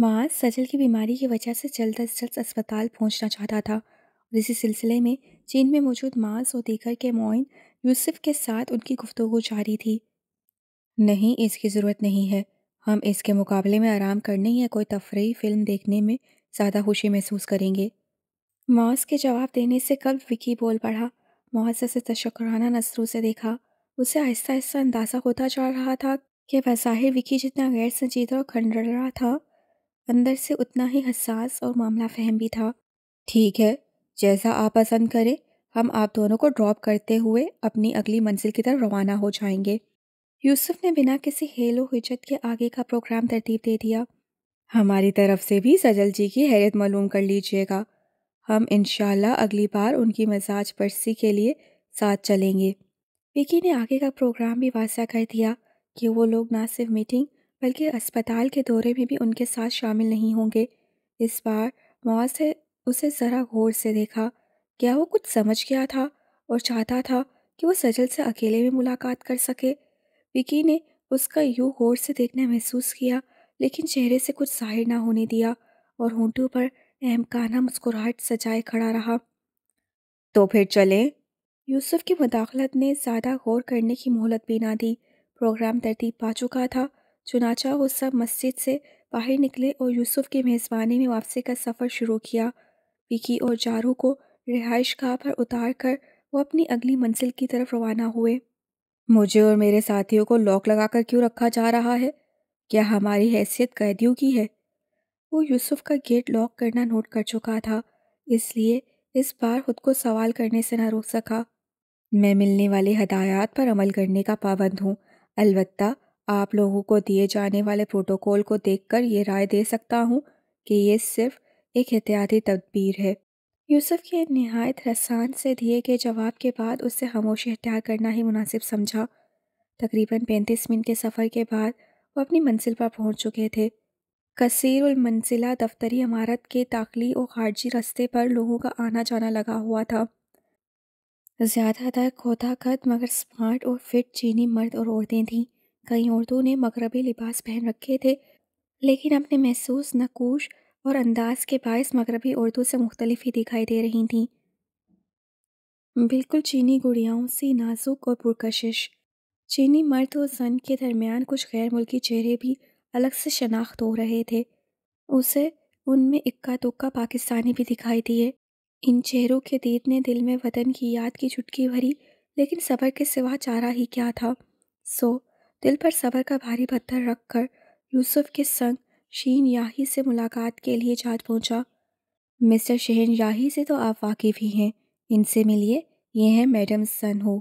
माँ सजल की बीमारी की वजह से जल्द अज जल्द अस्पताल पहुँचना चाहता था और इसी सिलसिले में चीन में मौजूद और सोदीकर के मोइन यूसुफ के साथ उनकी गुफ्तगु जारी थी नहीं इसकी ज़रूरत नहीं है हम इसके मुकाबले में आराम करने या कोई तफरी फिल्म देखने में ज़्यादा खुशी महसूस करेंगे मॉस के जवाब देने से कल विकी बोल पड़ा मुआवजे से तशक्राना नसरों से देखा उसे आहिस्ता आहिस्ता अंदाज़ा होता जा रहा था कि बज़ाहिर विकी जितना गैर संजीदा और रहा था अंदर से उतना ही हसास और मामला फहम भी था ठीक है जैसा आप पसंद करें हम आप दोनों को ड्रॉप करते हुए अपनी अगली मंजिल की तरफ रवाना हो जाएंगे यूसुफ ने बिना किसी हेलो हिजत के आगे का प्रोग्राम तरतीब दे दिया हमारी तरफ से भी सजल जी की हैरत मालूम कर लीजिएगा हम इन अगली बार उनकी मजाज परसी के लिए साथ चलेंगे विकी ने आगे का प्रोग्राम भी वास्ता कर दिया कि वो लोग ना सिर्फ मीटिंग बल्कि अस्पताल के दौरे में भी उनके साथ शामिल नहीं होंगे इस बार मौज से उसे ज़रा गौर से देखा क्या वो कुछ समझ गया था और चाहता था कि वो सजल से अकेले में मुलाकात कर सके विकी ने उसका यूँ गौर से देखना महसूस किया लेकिन चेहरे से कुछ जाहिर ना होने दिया और होंठों पर अहमकाना मुस्कुराहट सजाए खड़ा रहा तो फिर चले यूसुफ की मुदाखलत ने ज़्यादा गौर करने की मोहलत भी ना दी प्रोग्राम तरतीब पा चुका था चुनाचा वो सब मस्जिद से बाहर निकले और यूसुफ की मेज़बानी में वापसी का सफ़र शुरू किया विकी और जारू को रिहाइश गाह पर उतार कर वो अपनी अगली मंजिल की तरफ रवाना हुए मुझे और मेरे साथियों को लॉक लगाकर क्यों रखा जा रहा है क्या हमारी हैसियत कैदियों की है वो यूसुफ का गेट लॉक करना नोट कर चुका था इसलिए इस बार खुद को सवाल करने से ना रोक सका मैं मिलने वाले हदायत पर अमल करने का पाबंद हूँ अलबत्ता आप लोगों को दिए जाने वाले प्रोटोकॉल को देखकर ये राय दे सकता हूँ कि ये सिर्फ एक एहतियाती तदबीर है यूसुफ के नहायत रसान से दिए गए जवाब के बाद उससे खामोशी अख्तियार करना ही मुनासिब समझा तकरीबन पैंतीस मिनट के सफ़र के बाद वो अपनी मंजिल पर पहुँच चुके थे कसीर मंजिला दफ्तरी इमारत के दाखिली और खारजी रस्ते पर लोगों का आना जाना लगा हुआ था ज़्यादातर खत मगर स्मार्ट और फिट चीनी मर्द और औरतें थीं कई औरतों ने मगरबी लिबास पहन रखे थे लेकिन अपने महसूस नकोश और अंदाज के बायस मगरबी औरतों से मुख्तलिफ ही दिखाई दे रही थीं बिल्कुल चीनी गुड़ियाओं सी नाजुक और पुरकशिश चीनी मर्द और जन के दरमियान कुछ गैर मुल्की चेहरे भी अलग से शनाख्त हो रहे थे उसे उनमें इक्का दुक्का पाकिस्तानी भी दिखाई दिए इन चेहरों के दीद ने दिल में वतन की याद की चुटकी भरी लेकिन सबर के सिवा चारा ही क्या था सो दिल पर सबर का भारी पत्थर रख कर यूसुफ के संग शीन याही से मुलाकात के लिए जाँच पहुँचा मिस्टर शहन याही से तो आप वाकिफ़ ही हैं इनसे मिलिए ये हैं मैडम सन हो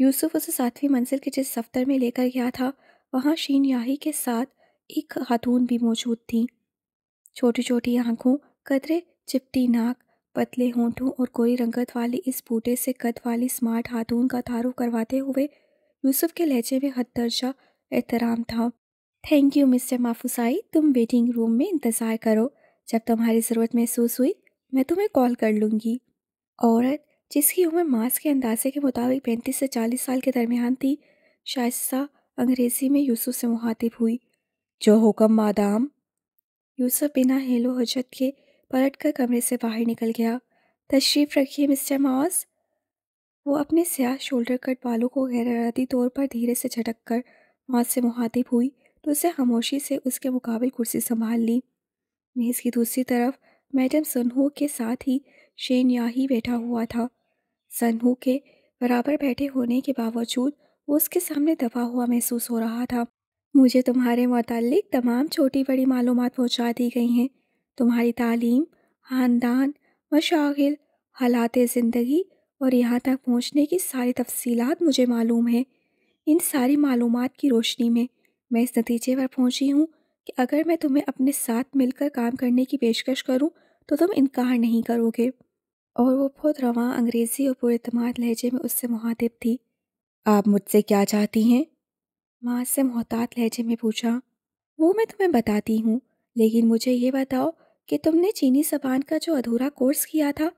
यूसुफ उसे सातवीं मंजिल के जिस दफ्तर में लेकर गया था वहाँ शीन याही के साथ एक खातून भी मौजूद थी छोटी छोटी आँखों कदरे चिपटी नाक पतले होंठों और कोई रंगत वाली इस बूटे से कद वाली स्मार्ट खातून का तारुफ करवाते हुए यूसुफ के लहजे में हद दर्जा एहतराम था थैंक यू मिस्टर माफूसाई तुम वेटिंग रूम में इंतज़ार करो जब तुम्हारी ज़रूरत महसूस हुई मैं तुम्हें कॉल कर लूँगी औरत जिसकी उम्र मास के अंदाजे के मुताबिक पैंतीस से चालीस साल के दरमियान थी शायस्ता अंग्रेज़ी में यूसुफ से मुहातिब हुई जो हुक्म मादाम यूसुफ बिना हेलो हजत के पलट कर कमरे से बाहर निकल गया तशरीफ़ रखिए मिस्टर मॉस वो अपने स्याह शोल्डर कट बालों को गैरती तौर पर धीरे से झटक कर मौत से मुहातिब हुई तो उसे खामोशी से उसके मुकाबल कुर्सी संभाल ली मेज़ की दूसरी तरफ मैडम सनहू के साथ ही शेन याही बैठा हुआ था सनहू के बराबर बैठे होने के बावजूद वो उसके सामने दबा हुआ महसूस हो रहा था मुझे तुम्हारे मतलब तमाम छोटी बड़ी मालूम पहुँचा दी गई हैं तुम्हारी तालीम ख़ानदान मशागिल हालात ज़िंदगी और यहाँ तक पहुँचने की सारी तफसीलात मुझे मालूम है इन सारी मालूम की रोशनी में मैं इस नतीजे पर पहुँची हूँ कि अगर मैं तुम्हें अपने साथ मिलकर काम करने की पेशकश करूँ तो तुम इनकार नहीं करोगे और वो बहुत रवा अंग्रेज़ी और पुरमाद लहजे में उससे मुहातिब थी आप मुझसे क्या चाहती हैं माँ से मोहतात लहजे में पूछा वो मैं तुम्हें बताती हूँ लेकिन मुझे ये बताओ कि तुमने चीनी जबान का जो अधूरा कोर्स किया था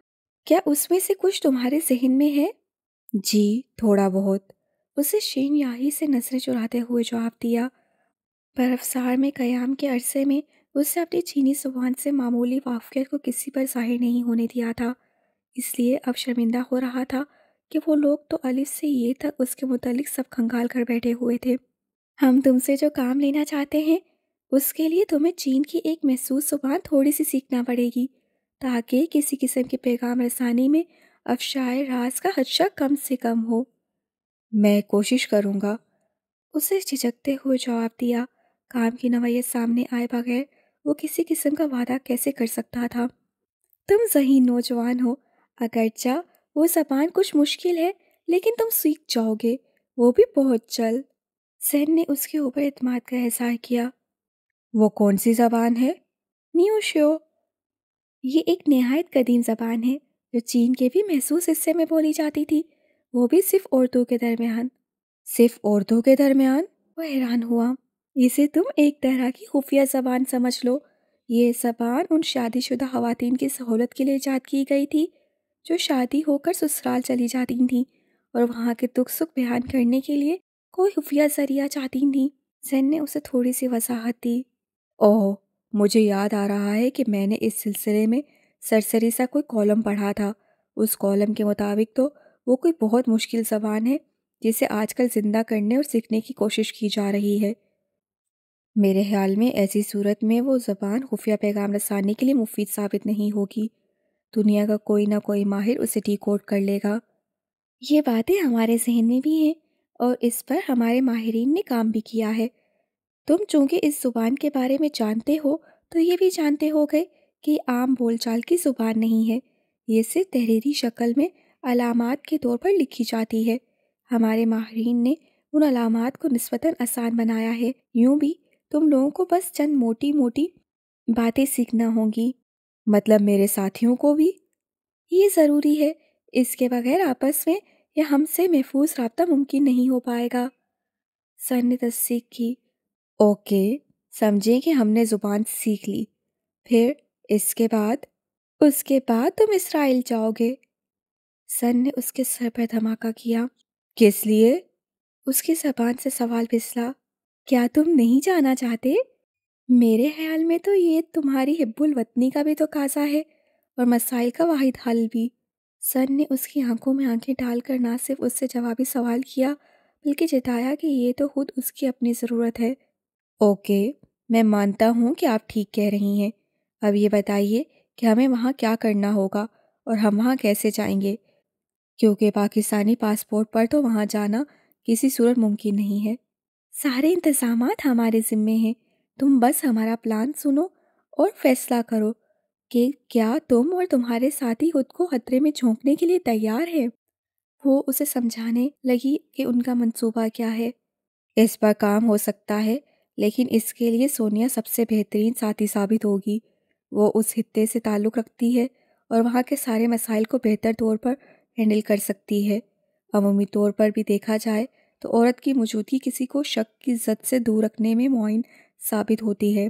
क्या उसमें से कुछ तुम्हारे जहन में है जी थोड़ा बहुत उसे शीन याही से नजरें चुराते हुए जवाब दिया पर अफसार में कयाम के अरसे में उसने अपनी चीनी जुबान से मामूली वाफियत को किसी पर जाहिर नहीं होने दिया था इसलिए अब शर्मिंदा हो रहा था कि वो लोग तो अलिस से ये तक उसके मुतलिक सब खंगाल कर बैठे हुए थे हम तुमसे जो काम लेना चाहते हैं उसके लिए तुम्हें चीन की एक महसूस जुबान थोड़ी सी सीखना पड़ेगी ताकि किसी किस्म के पैगाम रसानी में अफशाए राज का खदशा कम से कम हो मैं कोशिश करूँगा उसे झिझकते हुए जवाब दिया काम की नवायत सामने आए बगैर वो किसी किस्म का वादा कैसे कर सकता था तुम सही नौजवान हो अगरचा वो जबान कुछ मुश्किल है लेकिन तुम सीख जाओगे वो भी बहुत जल्द सहन ने उसके ऊपर अतमाद का एहसार किया वो कौन सी जबान है न्यू श्यो ये एक नहायत कदीम ज़बान है जो चीन के भी महसूस हिस्से में बोली जाती थी वो भी सिर्फ औरतों के दरमियान सिर्फ औरतों के दरमियान वह हैरान हुआ इसे तुम एक तरह की खुफिया जबान समझ लो ये जबान उन शादीशुदा खातन की सहूलत के लिए ईजाद की गई थी जो शादी होकर ससुराल चली जाती थीं और वहाँ के दुख सुख बयान करने के लिए कोई खुफिया जरिया चाहती थीं जैन ने उसे थोड़ी सी वजाहत दी ओह मुझे याद आ रहा है कि मैंने इस सिलसिले में सरसरी सा कोई कॉलम पढ़ा था उस कॉलम के मुताबिक तो वो कोई बहुत मुश्किल जबान है जिसे आजकल ज़िंदा करने और सीखने की कोशिश की जा रही है मेरे ख्याल में ऐसी सूरत में वो ज़बान खुफिया पैगाम रसाने के लिए मुफीद साबित नहीं होगी दुनिया का कोई ना कोई माहिर उसे डिकोड कर लेगा ये बातें हमारे जहन में भी हैं और इस पर हमारे माहरीन ने काम भी किया है तुम चूंकि इस ज़ुबान के बारे में जानते हो तो ये भी जानते हो गए कि आम बोलचाल की ज़ुबान नहीं है ये सिर्फ तहरीरी शक्ल में अलामत के तौर पर लिखी जाती है हमारे माहरीन ने उन अलामत को नस्बता आसान बनाया है यूं भी तुम लोगों को बस चंद मोटी मोटी बातें सीखना होंगी मतलब मेरे साथियों को भी ये ज़रूरी है इसके बगैर आपस में या हमसे महफूज रबता मुमकिन नहीं हो पाएगा सर ने तस्दीक की ओके समझे कि हमने ज़ुबान सीख ली फिर इसके बाद उसके बाद तुम इसराइल जाओगे सन ने उसके सर पर धमाका किया किस लिए उसकी जबान से सवाल फिसला क्या तुम नहीं जाना चाहते मेरे ख्याल में तो ये तुम्हारी हिब्बुल वतनी का भी तो काजा है और मसाइल का वाहिद हल भी सन ने उसकी आंखों में आंखें डालकर ना सिर्फ उससे जवाबी सवाल किया बल्कि जताया कि ये तो खुद उसकी अपनी ज़रूरत है ओके मैं मानता हूँ कि आप ठीक कह रही हैं अब ये बताइए कि हमें वहाँ क्या करना होगा और हम वहाँ कैसे जाएंगे क्योंकि पाकिस्तानी पासपोर्ट पर तो वहाँ जाना किसी सूरत मुमकिन नहीं है सारे इंतज़ाम हमारे ज़िम्मे हैं तुम बस हमारा प्लान सुनो और फैसला करो कि क्या तुम और तुम्हारे साथी खुद को खतरे में झोंकने के लिए तैयार है वो उसे समझाने लगी कि उनका मंसूबा क्या है इस पर काम हो सकता है लेकिन इसके लिए सोनिया सबसे बेहतरीन साथी साबित होगी वो उस खत्े से ताल्लुक़ रखती है और वहाँ के सारे मसाइल को बेहतर तौर पर हैंडल कर सकती है अमूमी तौर पर भी देखा जाए तो औरत की मौजूदगी किसी को शक की जद से दूर रखने में मुन साबित होती है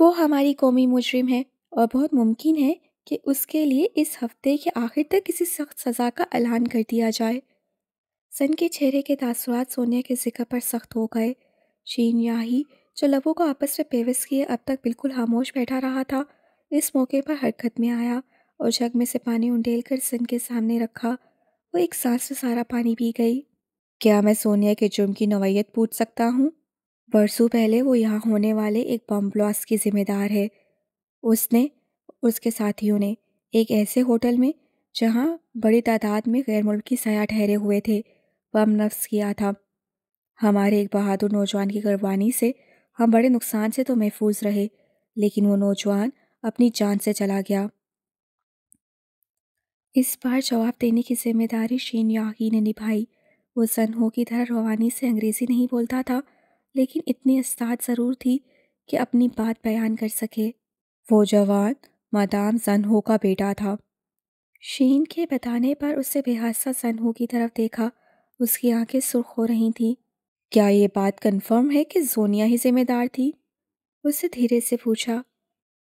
वो हमारी कौमी मुजरिम है और बहुत मुमकिन है कि उसके लिए इस हफ्ते के आखिर तक किसी सख्त सज़ा का ऐलान कर दिया जाए सन के चेहरे के तासरात सोनिया के जिक्र पर सख्त हो गए शीन याही जो लबों को आपस में पेवस किए अब तक बिल्कुल खामोश बैठा रहा था इस मौके पर हरकत में आया और जग में से पानी उंडेल कर सिन के सामने रखा वो एक सांस से सारा पानी पी गई क्या मैं सोनिया के जुर्म की नवायत पूछ सकता हूँ बरसों पहले वो यहाँ होने वाले एक बम ब्लास्ट की जिम्मेदार है उसने उसके साथियों ने एक ऐसे होटल में जहाँ बड़ी तादाद में गैर मुल्की सयाह ठहरे हुए थे बम नफ्स किया था हमारे एक बहादुर नौजवान की कुर्बानी से हम बड़े नुकसान से तो महफूज रहे लेकिन वो नौजवान अपनी जान से चला गया इस बार जवाब देने की जिम्मेदारी शीन यागी ने निभाई वो सनहो की तरह रवानी से अंग्रेज़ी नहीं बोलता था लेकिन इतनी उस्ताद ज़रूर थी कि अपनी बात बयान कर सके वो जवान मादाम सनहो का बेटा था शीन के बताने पर उसे बेहासा सनहो की तरफ देखा उसकी आंखें सुर्ख हो रही थीं क्या ये बात कंफर्म है कि सोनिया ही जिम्मेदार थी उससे धीरे से पूछा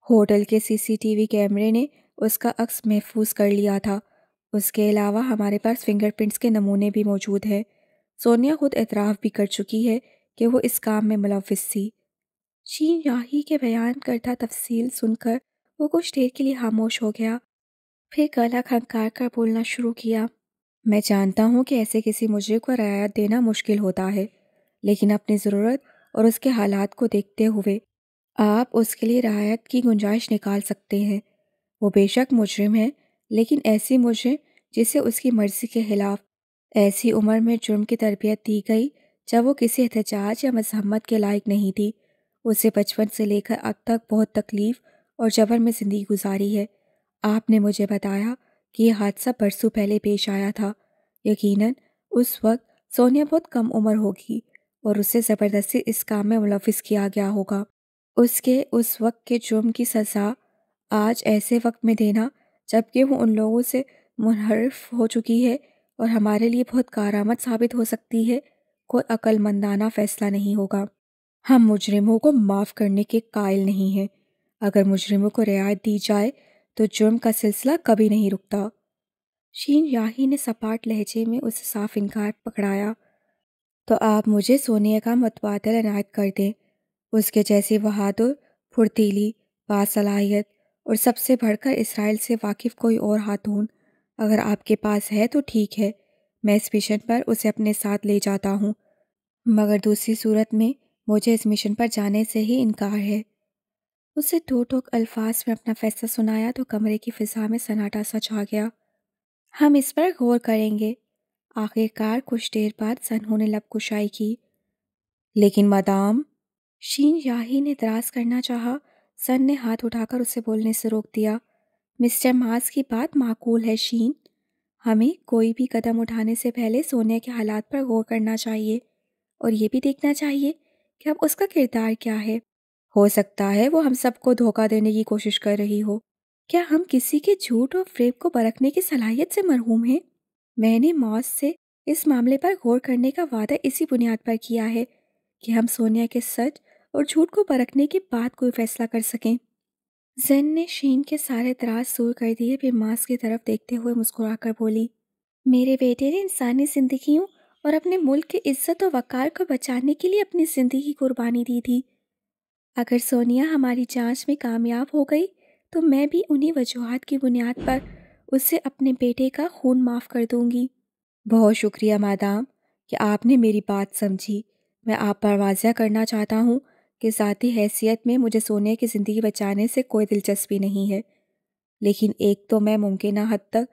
होटल के सीसीटीवी कैमरे ने उसका अक्स महफूज कर लिया था उसके अलावा हमारे पास फिंगरप्रिंट्स के नमूने भी मौजूद हैं सोनिया खुद एतराफ़ भी कर चुकी है कि वो इस काम में मुलविस थी शीन याही के बयान करता तफसील सुनकर वो कुछ देर के लिए खामोश हो गया फिर गला खंकार कर बोलना शुरू किया मैं जानता हूँ कि ऐसे किसी मुजरे को रियायत देना मुश्किल होता है लेकिन अपनी ज़रूरत और उसके हालात को देखते हुए आप उसके लिए रहायत की गुंजाइश निकाल सकते हैं वो बेशक मुजरिम है लेकिन ऐसी मुजरिम जिसे उसकी मर्ज़ी के ख़िलाफ़ ऐसी उम्र में जुर्म की तरबियत दी गई जब वो किसी एहतजाज या मजम्मत के लायक नहीं थी उसे बचपन से लेकर अब तक बहुत तकलीफ़ और जबर में ज़िंदगी गुजारी है आपने मुझे बताया कि यह हादसा परसों पहले पेश आया था यकीनन उस वक्त सोनिया बहुत कम उम्र होगी और उसे ज़बरदस्ती इस काम में मुलविस किया गया होगा उसके उस वक्त के जुर्म की सज़ा आज ऐसे वक्त में देना जबकि वो उन लोगों से मुनहरफ हो चुकी है और हमारे लिए बहुत कारामद साबित हो सकती है कोई अक्लमंदाना फ़ैसला नहीं होगा हम मुजरिमों को माफ़ करने के कायल नहीं हैं अगर मुजरिमों को रियायत दी जाए तो जुर्म का सिलसिला कभी नहीं रुकता शीन याही ने सपाट लहजे में उसे साफ इनकार पकड़ाया तो आप मुझे सोनिया का मतबादल अनायत कर दें उसके जैसी बहादुर फुर्तीली बासलाहियत और सबसे बढ़कर इसराइल से वाकिफ़ कोई और हाथून अगर आपके पास है तो ठीक है मैं इस मिशन पर उसे अपने साथ ले जाता हूँ मगर दूसरी सूरत में मुझे इस मिशन पर जाने से ही इनकार है उसे दो टोक अल्फाज में अपना फैसला सुनाया तो कमरे की फिजा में सन्नाटा सा छा गया हम इस पर गौर करेंगे आखिरकार कुछ देर बाद सनहो ने लब कुशाई की लेकिन मदाम शीन याही ने दराज करना चाहा सन ने हाथ उठाकर उसे बोलने से रोक दिया मिस्टर मास की बात माकूल है शीन हमें कोई भी कदम उठाने से पहले सोने के हालात पर गौर करना चाहिए और ये भी देखना चाहिए कि अब उसका किरदार क्या है हो सकता है वो हम सबको धोखा देने की कोशिश कर रही हो क्या हम किसी के झूठ और फ्रेब को बरखने की सलाहियत से मरहूम हैं मैंने मॉस से इस मामले पर गौर करने का वादा इसी बुनियाद पर किया है कि हम सोनिया के सच और झूठ को परखने के बाद कोई फैसला कर सकें जैन ने शीन के सारे दराज सूर कर दिए फिर मास की तरफ देखते हुए मुस्कुराकर बोली मेरे बेटे ने इंसानी जिंदगियों और अपने मुल्क की इज्जत और वक़ार को बचाने के लिए अपनी ज़िंदगी कुर्बानी दी थी अगर सोनिया हमारी जांच में कामयाब हो गई तो मैं भी उन्हीं वजूहत की बुनियाद पर उससे अपने बेटे का खून माफ़ कर दूंगी बहुत शुक्रिया मादाम कि आपने मेरी बात समझी मैं आप पर वाजिया करना चाहता हूँ कि ज़ाती हैसियत में मुझे सोने की ज़िंदगी बचाने से कोई दिलचस्पी नहीं है लेकिन एक तो मैं मुमकिन हद तक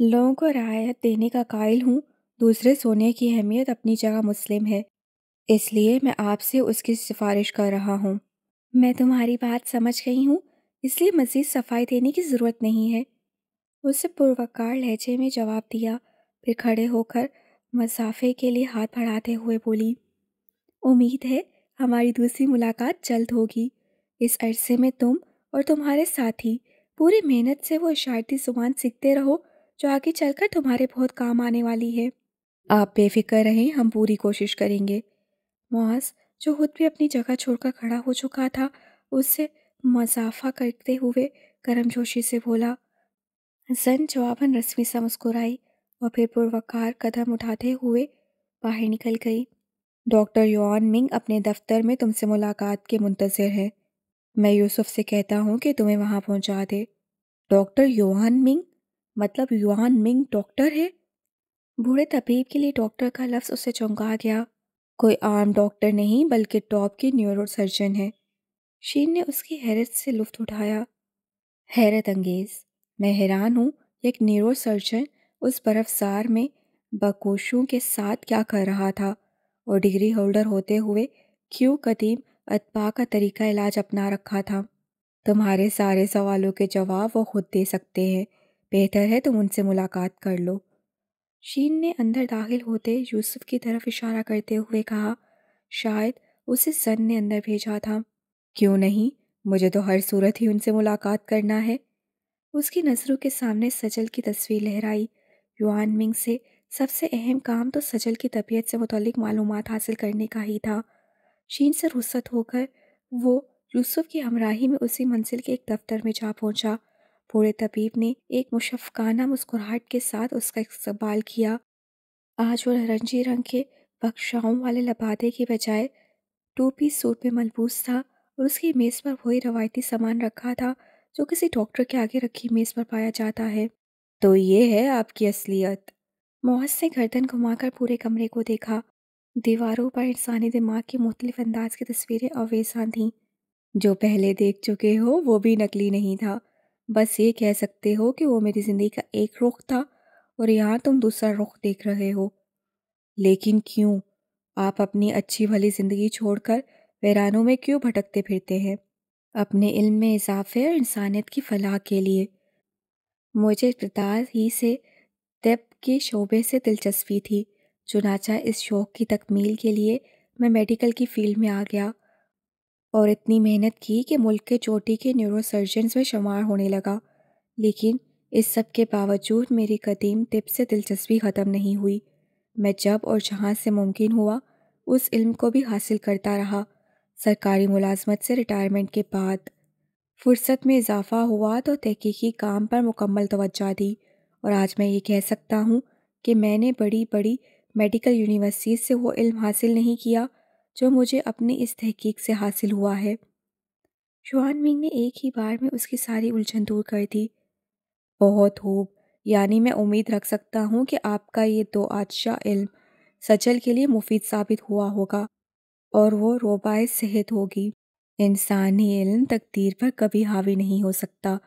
लोगों को रियायत देने का कायल हूँ दूसरे सोने की अहमियत अपनी जगह मुस्लिम है इसलिए मैं आपसे उसकी सिफारिश कर रहा हूँ मैं तुम्हारी बात समझ गई हूँ इसलिए मज़ीद सफाई देने की ज़रूरत नहीं है उससे पुरवकार लहजे में जवाब दिया फिर खड़े होकर मसाफे के लिए हाथ बढ़ाते हुए बोली उम्मीद है हमारी दूसरी मुलाकात जल्द होगी इस अरसे में तुम और तुम्हारे साथी पूरी मेहनत से वो इशारती जुबान सीखते रहो जो आगे चलकर तुम्हारे बहुत काम आने वाली है आप बेफिक्र रहें हम पूरी कोशिश करेंगे मोहस जो खुद भी अपनी जगह छोड़कर खड़ा हो चुका था उससे मजाफा करते हुए गर्मजोशी से बोला जन जवाबन रश्मि सा मुस्कुराई और फिर पुरवकार कदम उठाते हुए बाहर निकल गई डॉक्टर योन मिंग अपने दफ्तर में तुमसे मुलाकात के मुंतज़र है मैं यूसुफ से कहता हूँ कि तुम्हें वहाँ पहुँचा दे डॉक्टर योहान मिंग मतलब योहान मिंग डॉक्टर है बूढ़े तबीब के लिए डॉक्टर का लफ्ज़ उसे चौंका गया कोई आम डॉक्टर नहीं बल्कि टॉप की न्यूरोसर्जन है शीन ने उसकी हैरत से लुफ्त उठाया हैरत अंगेज़ मैं हैरान हूँ एक न्यूरोसर्जन उस बर्फसार में बकोशों के साथ क्या कर रहा था और डिग्री होल्डर होते हुए क्यों कदीम अतपा का तरीका इलाज अपना रखा था तुम्हारे सारे सवालों के जवाब वो खुद दे सकते हैं बेहतर है तुम उनसे मुलाकात कर लो शीन ने अंदर दाखिल होते यूसुफ की तरफ इशारा करते हुए कहा शायद उसे सन ने अंदर भेजा था क्यों नहीं मुझे तो हर सूरत ही उनसे मुलाकात करना है उसकी नज़रों के सामने सजल की तस्वीर लहराई युआन मिंग से सबसे अहम काम तो सजल की तबीयत से मुतलिक मालूम हासिल करने का ही था शीन से रुसत होकर वो यूसुफ की हमराही में उसी मंजिल के एक दफ्तर में जा पहुंचा। पूरे तबीब ने एक मुशफ़ाना मुस्कुराहट के साथ उसका इस्तेमाल किया आज वो रंजी रंग के बख्शाओं वाले लबादे के बजाय टोपी सूट में मलबूस था और उसकी मेज़ पर वही रवायती सामान रखा था जो किसी डॉक्टर के आगे रखी मेज़ पर पाया जाता है तो ये है आपकी असलियत मोहस ने गर्दन घुमाकर पूरे कमरे को देखा दीवारों पर इंसानी दिमाग के मुख्तलिफ अंदाज की तस्वीरें अवेसा थीं जो पहले देख चुके हो वो भी नकली नहीं था बस ये कह सकते हो कि वो मेरी ज़िंदगी का एक रुख था और यहाँ तुम दूसरा रुख देख रहे हो लेकिन क्यों आप अपनी अच्छी भली ज़िंदगी छोड़कर वैरानों में क्यों भटकते फिरते हैं अपने इल्म में इजाफे और इंसानियत की फलाह के लिए मुझे इब्तदा ही से तब के शोबे से दिलचस्पी थी चुनाचा इस शौक़ की तकमील के लिए मैं मेडिकल की फ़ील्ड में आ गया और इतनी मेहनत की कि मुल्क के चोटी के न्यूरोसर्जन में शुमार होने लगा लेकिन इस सब के बावजूद मेरी कदीम तिब से दिलचस्पी ख़त्म नहीं हुई मैं जब और जहाँ से मुमकिन हुआ उस इल्म को भी हासिल करता रहा सरकारी मुलाजमत से रिटायरमेंट के बाद फुर्सत में इजाफ़ा हुआ तो तहकीकी काम पर मुकम्मल तोज्जो दी और आज मैं ये कह सकता हूँ कि मैंने बड़ी बड़ी मेडिकल यूनिवर्सिटीज़ से वो इल्म हासिल नहीं किया जो मुझे अपनी इस तहकीक से हासिल हुआ है शुआन मिंग ने एक ही बार में उसकी सारी उलझन दूर कर दी बहुत खूब यानी मैं उम्मीद रख सकता हूँ कि आपका ये दो आदशा इल्म सचल के लिए मुफीद साबित हुआ होगा और वो रोबाय सेहत होगी इंसानी इल्म तकदीर पर कभी हावी नहीं हो सकता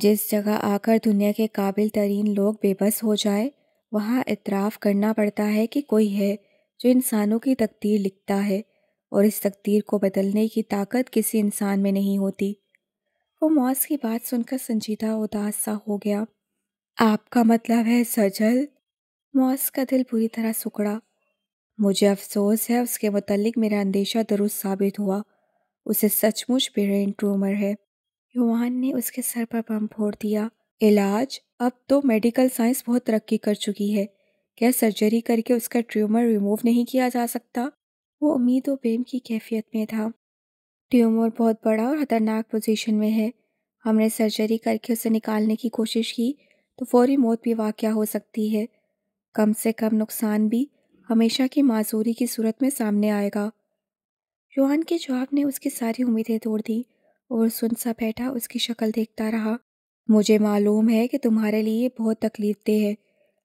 जिस जगह आकर दुनिया के काबिल तरीन लोग बेबस हो जाए वहाँ इतराफ़ करना पड़ता है कि कोई है जो इंसानों की तकदीर लिखता है और इस तकदीर को बदलने की ताकत किसी इंसान में नहीं होती वो मौस की बात सुनकर संजीदा उदास सा हो गया आपका मतलब है सजल मौस का दिल बुरी तरह सुकड़ा मुझे अफसोस है उसके मतलब मेरा अंदेशा दुरुस्त साबित हुआ उसे सचमुच ब्रेन ट्यूमर है युवान ने उसके सर पर बम फोड़ दिया इलाज अब तो मेडिकल साइंस बहुत तरक्की कर चुकी है क्या सर्जरी करके उसका ट्यूमर रिमूव नहीं किया जा सकता वो उम्मीद और प्रेम की कैफियत में था ट्यूमर बहुत बड़ा और खतरनाक पोजीशन में है हमने सर्जरी करके उसे निकालने की कोशिश की तो फौरी मौत भी वाक़ हो सकती है कम से कम नुकसान भी हमेशा की माजूरी की सूरत में सामने आएगा योहान के जवाब ने उसकी सारी उम्मीदें तोड़ दी और सुन सा बैठा उसकी शक्ल देखता रहा मुझे मालूम है कि तुम्हारे लिए बहुत तकलीफ दे है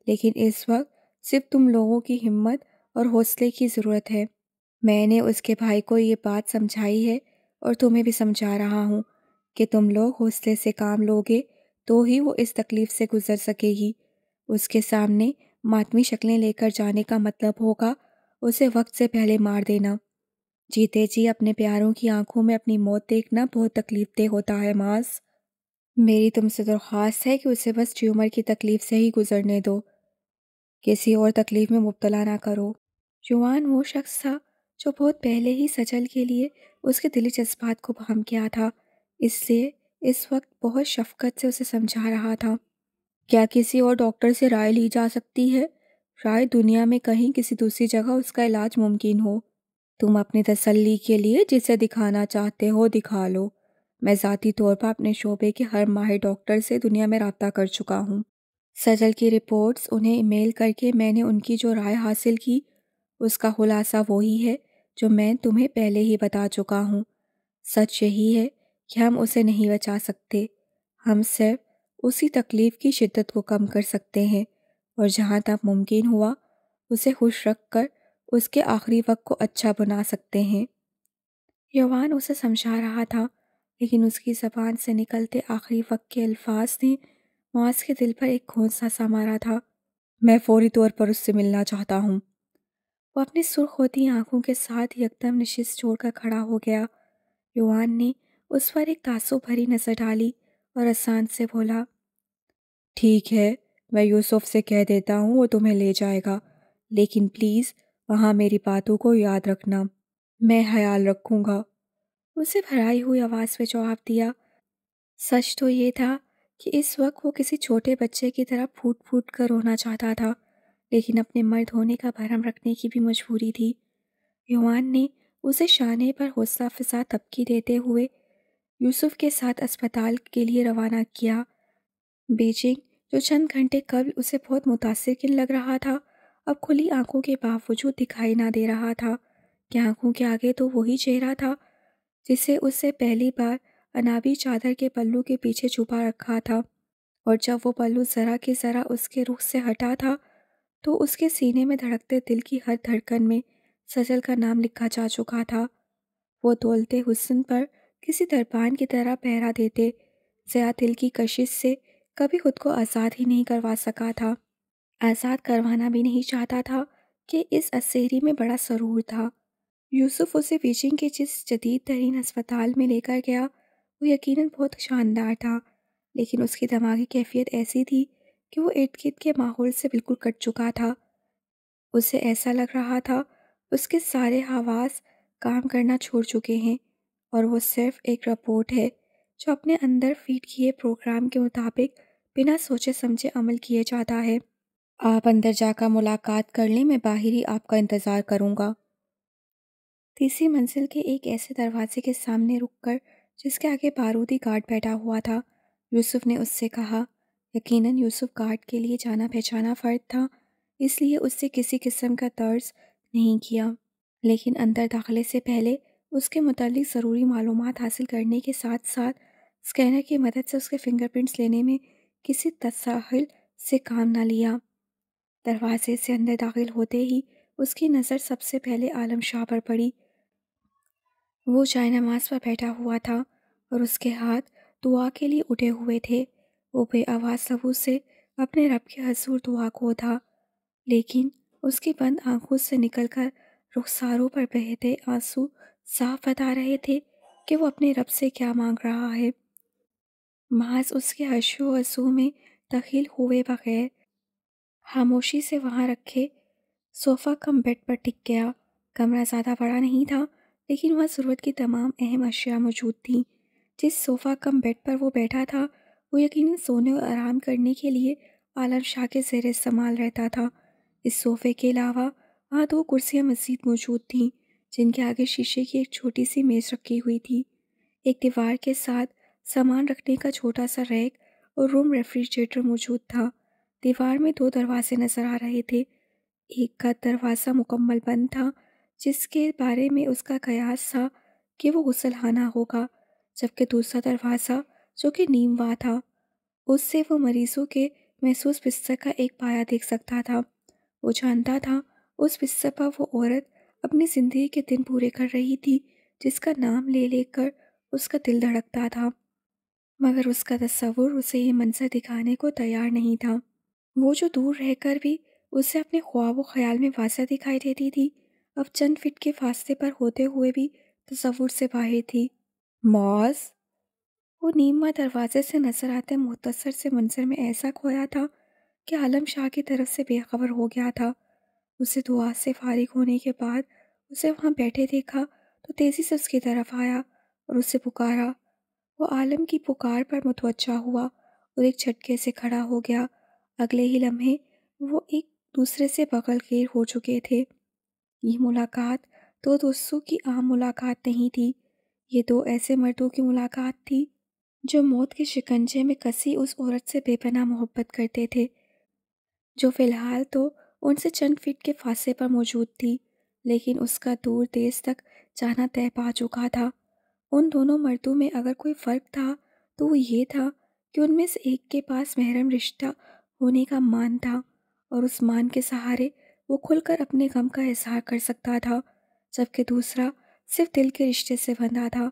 लेकिन इस वक्त सिर्फ तुम लोगों की हिम्मत और हौसले की ज़रूरत है मैंने उसके भाई को ये बात समझाई है और तुम्हें भी समझा रहा हूँ कि तुम लोग हौसले से काम लोगे तो ही वो इस तकलीफ़ से गुज़र सकेगी उसके सामने मातमी शक्लें लेकर जाने का मतलब होगा उसे वक्त से पहले मार देना जीते जी अपने प्यारों की आंखों में अपनी मौत देखना बहुत तकलीफ दे होता है मास मेरी तुमसे दरख्वास्त तो है कि उसे बस ट्यूमर की तकलीफ से ही गुजरने दो किसी और तकलीफ में मुबतला ना करो जुआन वो शख्स था जो बहुत पहले ही सजल के लिए उसके दिली जज्बात को भाम किया था इसलिए इस वक्त बहुत शफकत से उसे समझा रहा था क्या किसी और डॉक्टर से राय ली जा सकती है राय दुनिया में कहीं किसी दूसरी जगह उसका इलाज मुमकिन हो तुम अपनी तसल्ली के लिए जिसे दिखाना चाहते हो दिखा लो मैं ज़ाती तौर पर अपने शोबे के हर माहिर डॉक्टर से दुनिया में रबता कर चुका हूँ सजल की रिपोर्ट्स उन्हें ईमेल करके मैंने उनकी जो राय हासिल की उसका खुलासा वही है जो मैं तुम्हें पहले ही बता चुका हूँ सच यही है कि हम उसे नहीं बचा सकते हम सिर्फ उसी तकलीफ़ की शिद्दत को कम कर सकते हैं और जहाँ तक मुमकिन हुआ उसे खुश रख कर उसके आखिरी वक्त को अच्छा बना सकते हैं यवान उसे समझा रहा था लेकिन उसकी ज़बान से निकलते आखिरी वक्त के अल्फाज ने मुआस के दिल पर एक घोंसा सा मारा था मैं फौरी तौर पर उससे मिलना चाहता हूँ वो अपनी सुर्ख होती आँखों के साथ यकदम छोड़ छोड़कर खड़ा हो गया युवान ने उस पर एक तासु भरी नज़र डाली और आसान से बोला ठीक है मैं यूसुफ से कह देता हूँ वो तुम्हें ले जाएगा लेकिन प्लीज़ वहाँ मेरी बातों को याद रखना मैं ख्याल रखूँगा उसे भराई हुई आवाज़ में जवाब दिया सच तो ये था कि इस वक्त वो किसी छोटे बच्चे की तरह फूट फूट कर रोना चाहता था लेकिन अपने मर्द होने का भरम रखने की भी मजबूरी थी युवान ने उसे शाने पर हौसला फिसा तबकी देते हुए यूसुफ के साथ अस्पताल के लिए रवाना किया बीजिंग जो चंद घंटे कब उसे बहुत मुतासर लग रहा था अब खुली आंखों के बावजूद दिखाई ना दे रहा था कि आंखों के आगे तो वही चेहरा था जिसे उससे पहली बार अनाबी चादर के पल्लू के पीछे छुपा रखा था और जब वो पल्लू ज़रा की ज़रा उसके रुख से हटा था तो उसके सीने में धड़कते दिल की हर धड़कन में सजल का नाम लिखा जा चुका था वो दौलते हुसन पर किसी दरबान की तरह पहरा देते ज़या दिल की कशिश से कभी खुद को आज़ाद ही नहीं करवा सका था आज़ाद करवाना भी नहीं चाहता था कि इस असहरी में बड़ा सरूर था यूसुफ उसे बीजिंग के जिस जदीद तरीन अस्पताल में लेकर गया वो यकीनन बहुत शानदार था लेकिन उसकी दिमागी कैफियत ऐसी थी कि वो इर्द गिर्द के माहौल से बिल्कुल कट चुका था उसे ऐसा लग रहा था उसके सारे हवास काम करना छोड़ चुके हैं और वो सिर्फ एक रिपोर्ट है जो अपने अंदर फीड किए प्रोग्राम के मुताबिक बिना सोचे समझे अमल किए जाता है आप अंदर जाकर मुलाकात कर लें मैं बाहर ही आपका इंतज़ार करूँगा तीसरी मंजिल के एक ऐसे दरवाजे के सामने रुककर जिसके आगे बारूदी गार्ड बैठा हुआ था यूसुफ ने उससे कहा यकीनन यूसुफ गार्ड के लिए जाना पहचाना फ़र्द था इसलिए उससे किसी किस्म का तर्ज नहीं किया लेकिन अंदर दाखिले से पहले उसके मतलब ज़रूरी मालूम हासिल करने के साथ साथ स्कैनर की मदद से उसके फिंगरप्रिंट्स लेने में किसी तसाहल से काम ना लिया दरवाजे से अंदर दाखिल होते ही उसकी नज़र सबसे पहले आलम शाह पर पड़ी वो चाय नमाज पर बैठा हुआ था और उसके हाथ दुआ के लिए उठे हुए थे वो बे आवाज़ लबू से अपने रब के हजूर दुआ को था लेकिन उसकी बंद आंखों से निकलकर रुखसारों पर बहते आंसू साफ बता रहे थे कि वो अपने रब से क्या मांग रहा है महज उसके हशो हसू में दखील हुए बगैर खामोशी से वहाँ रखे सोफ़ा कम बेड पर टिक गया कमरा ज़्यादा बड़ा नहीं था लेकिन वहाँ ज़रूरत की तमाम अहम अशिया मौजूद थीं जिस सोफ़ा कम बेड पर वो बैठा था वो यकीन सोने और आराम करने के लिए आलम शाह के जेर इस्तेमाल रहता था इस सोफ़े के अलावा वहाँ दो कुर्सियाँ मजीद मौजूद थीं जिनके आगे शीशे की एक छोटी सी मेज रखी हुई थी एक दीवार के साथ सामान रखने का छोटा सा रैक और रूम रेफ्रिजरेटर मौजूद था दीवार में दो दरवाजे नजर आ रहे थे एक का दरवाज़ा मुकम्मल बंद था जिसके बारे में उसका कयास था कि वो गुसलहाना होगा जबकि दूसरा दरवाज़ा जो कि नीमवा था उससे वो मरीज़ों के महसूस बिस्तर का एक पाया देख सकता था वो जानता था उस बिस्तर पर वो औरत अपनी ज़िंदगी के दिन पूरे कर रही थी जिसका नाम ले लेकर उसका दिल धड़कता था मगर उसका तस्वुर उसे ये मंजर दिखाने को तैयार नहीं था वो जो दूर रहकर भी उसे अपने ख्वाब व ख्याल में वाजा दिखाई देती थी अब चंद फिट के फासले पर होते हुए भी तस्वुर से बाहर थी मौज वो नीमा दरवाजे से नजर आते मुतसर से मंजर में ऐसा खोया था कि आलम शाह की तरफ से बेखबर हो गया था उसे दुआ से फारिग होने के बाद उसे वहाँ बैठे देखा तो तेज़ी से उसकी तरफ आया और उसे पुकारा वो आलम की पुकार पर मुतवजा हुआ और एक झटके से खड़ा हो गया अगले ही लम्हे वो एक दूसरे से बगल घेर हो चुके थे ये मुलाकात दो तो दोस्तों की आम मुलाकात नहीं थी ये दो ऐसे मर्दों की मुलाकात थी जो मौत के शिकंजे में कसी उस औरत से बेपना मोहब्बत करते थे जो फ़िलहाल तो उनसे चंद फीट के फासले पर मौजूद थी लेकिन उसका दूर देश तक जाना तय पा चुका था उन दोनों मर्दों में अगर कोई फ़र्क था तो वो ये था कि उनमें से एक के पास महरम रिश्ता होने का मान था और उस मान के सहारे वो खुलकर अपने गम का इजहार कर सकता था जबकि दूसरा सिर्फ दिल के रिश्ते से बंधा था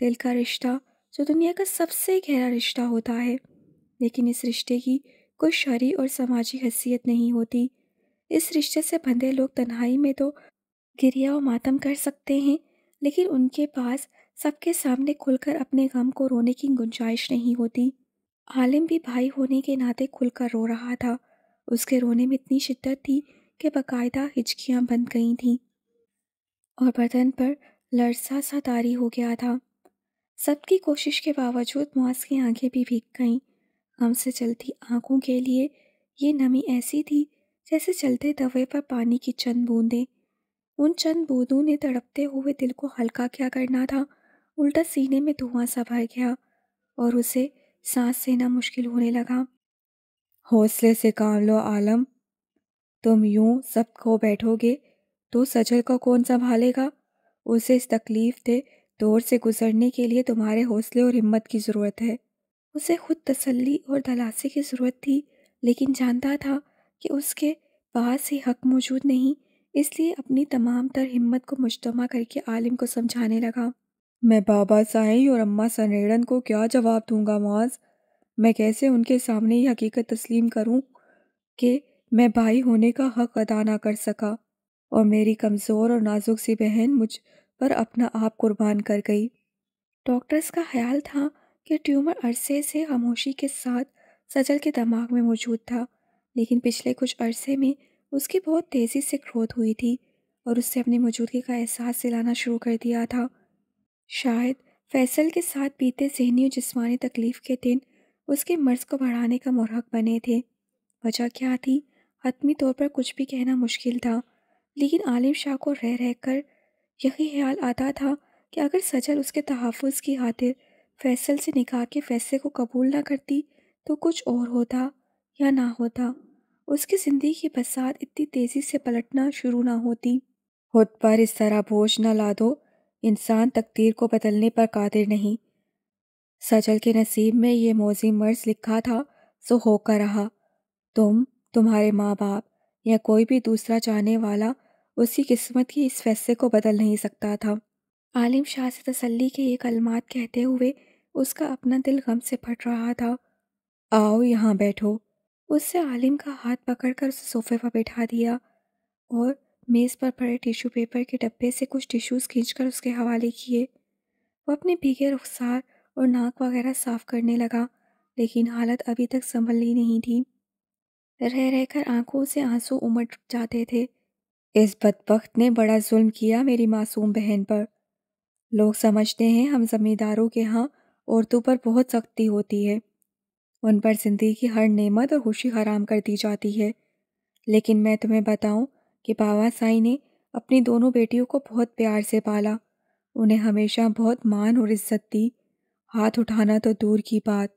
दिल का रिश्ता जो दुनिया का सबसे गहरा रिश्ता होता है लेकिन इस रिश्ते की कोई शरी और सामाजिक हैसियत नहीं होती इस रिश्ते से बंधे लोग तन्हाई में तो गिरिया और मातम कर सकते हैं लेकिन उनके पास सबके सामने खुलकर अपने गम को रोने की गुंजाइश नहीं होती आलिम भी भाई होने के नाते खुलकर रो रहा था उसके रोने में इतनी शिद्दत थी कि बाकायदा हिचकियाँ बन गई थीं और बर्तन पर लड़सा सा तारी हो गया था सबकी कोशिश के बावजूद मुआस की आंखें भी भीग गईं गम से चलती आंखों के लिए ये नमी ऐसी थी जैसे चलते दवे पर पानी की चंद बूंदें उन चंद बूंदों ने तड़पते हुए दिल को हल्का क्या करना था उल्टा सीने में धुआं सा भर गया और उसे सांस लेना मुश्किल होने लगा हौसले से काम लो आलम तुम यूं सब खो बैठोगे तो सजल को कौन संभालेगा उसे इस तकलीफ दे दौर से गुजरने के लिए तुम्हारे हौसले और हिम्मत की ज़रूरत है उसे खुद तसल्ली और दलासे की ज़रूरत थी लेकिन जानता था कि उसके पास ही हक मौजूद नहीं इसलिए अपनी तमाम तर हिम्मत को मुजतमा करके आलिम को समझाने लगा मैं बाबा साई और अम्मा सनेड़न को क्या जवाब दूंगा माज मैं कैसे उनके सामने ये हकीकत तस्लीम करूं कि मैं भाई होने का हक अदा ना कर सका और मेरी कमज़ोर और नाजुक सी बहन मुझ पर अपना आप कुर्बान कर गई डॉक्टर्स का ख्याल था कि ट्यूमर अरसे से खामोशी के साथ सजल के दिमाग में मौजूद था लेकिन पिछले कुछ अरसे में उसकी बहुत तेज़ी से ग्रोथ हुई थी और उससे अपनी मौजूदगी का एहसास दिलाना शुरू कर दिया था शायद फैसल के साथ बीते जहनी और जिसमानी तकलीफ़ के दिन उसके मर्ज़ को बढ़ाने का मरहक बने थे वजह क्या थी हतमी तौर पर कुछ भी कहना मुश्किल था लेकिन आलिम शाह को रह रह कर यही ख्याल आता था कि अगर सजल उसके तहफ़ की खातिर फैसल से निकाह के फैसले को कबूल ना करती तो कुछ और होता या ना होता उसकी ज़िंदगी की बसात इतनी तेज़ी से पलटना शुरू ना होती खुद पर इस तरह बोझ न ला दो इंसान तकदीर को बदलने पर कादिर नहीं सजल के नसीब में ये मोजी मर्ज लिखा था सो होकर रहा तुम तुम्हारे माँ बाप या कोई भी दूसरा जाने वाला उसी किस्मत की इस फैसले को बदल नहीं सकता था आलिम शाह से तसल्ली के ये कलमात कहते हुए उसका अपना दिल गम से फट रहा था आओ यहाँ बैठो उससे आलिम का हाथ पकड़कर उसे सोफे पर बैठा दिया और मेज़ पर पड़े टिश्यू पेपर के डब्बे से कुछ टिश्यूज़ खींचकर उसके हवाले किए वो अपने भीगे रुखसार और नाक वगैरह साफ़ करने लगा लेकिन हालत अभी तक संभल ही नहीं थी रह रहकर आंखों से आंसू उमड़ जाते थे इस बदबख्त ने बड़ा जुल्म किया मेरी मासूम बहन पर लोग समझते हैं हम ज़मींदारों के यहाँ औरतों पर बहुत सख्ती होती है उन पर ज़िंदगी की हर नेमत और खुशी हराम कर दी जाती है लेकिन मैं तुम्हें बताऊं कि बाबा साई ने अपनी दोनों बेटियों को बहुत प्यार से पाला उन्हें हमेशा बहुत मान और इज्जत दी हाथ उठाना तो दूर की बात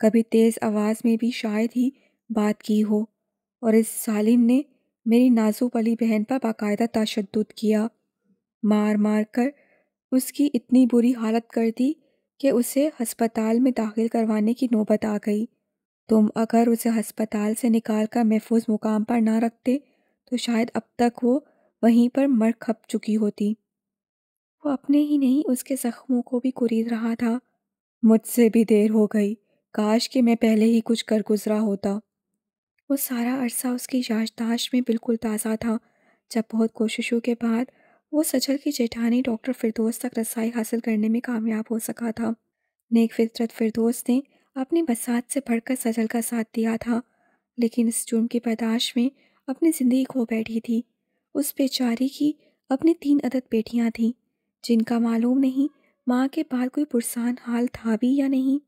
कभी तेज़ आवाज़ में भी शायद ही बात की हो और इस सालिम ने मेरी नाजुक वाली बहन पर बाकायदा तशद किया मार मार कर उसकी इतनी बुरी हालत कर दी कि उसे हस्पताल में दाखिल करवाने की नौबत आ गई तुम अगर उसे हस्पताल से निकाल कर महफूज मुकाम पर ना रखते तो शायद अब तक वो वहीं पर मर खप चुकी होती वो अपने ही नहीं उसके ज़ख्मों को भी कुरीद रहा था मुझसे भी देर हो गई काश कि मैं पहले ही कुछ कर गुजरा होता वो सारा अरसा उसकी याशदाश्त में बिल्कुल ताज़ा था जब बहुत कोशिशों के बाद वो सजल की जेठानी डॉक्टर फिरदोस तक रसाई हासिल करने में कामयाब हो सका था नेक फितरत फिरदोस ने अपनी बसात से भरकर सजल का साथ दिया था लेकिन इस जुर्म की पैदाश में अपनी ज़िंदगी खो बैठी थी उस बेचारी की अपनी तीन अदद बेटियाँ थीं जिनका मालूम नहीं माँ के बाद कोई पुरसान हाल था भी या नहीं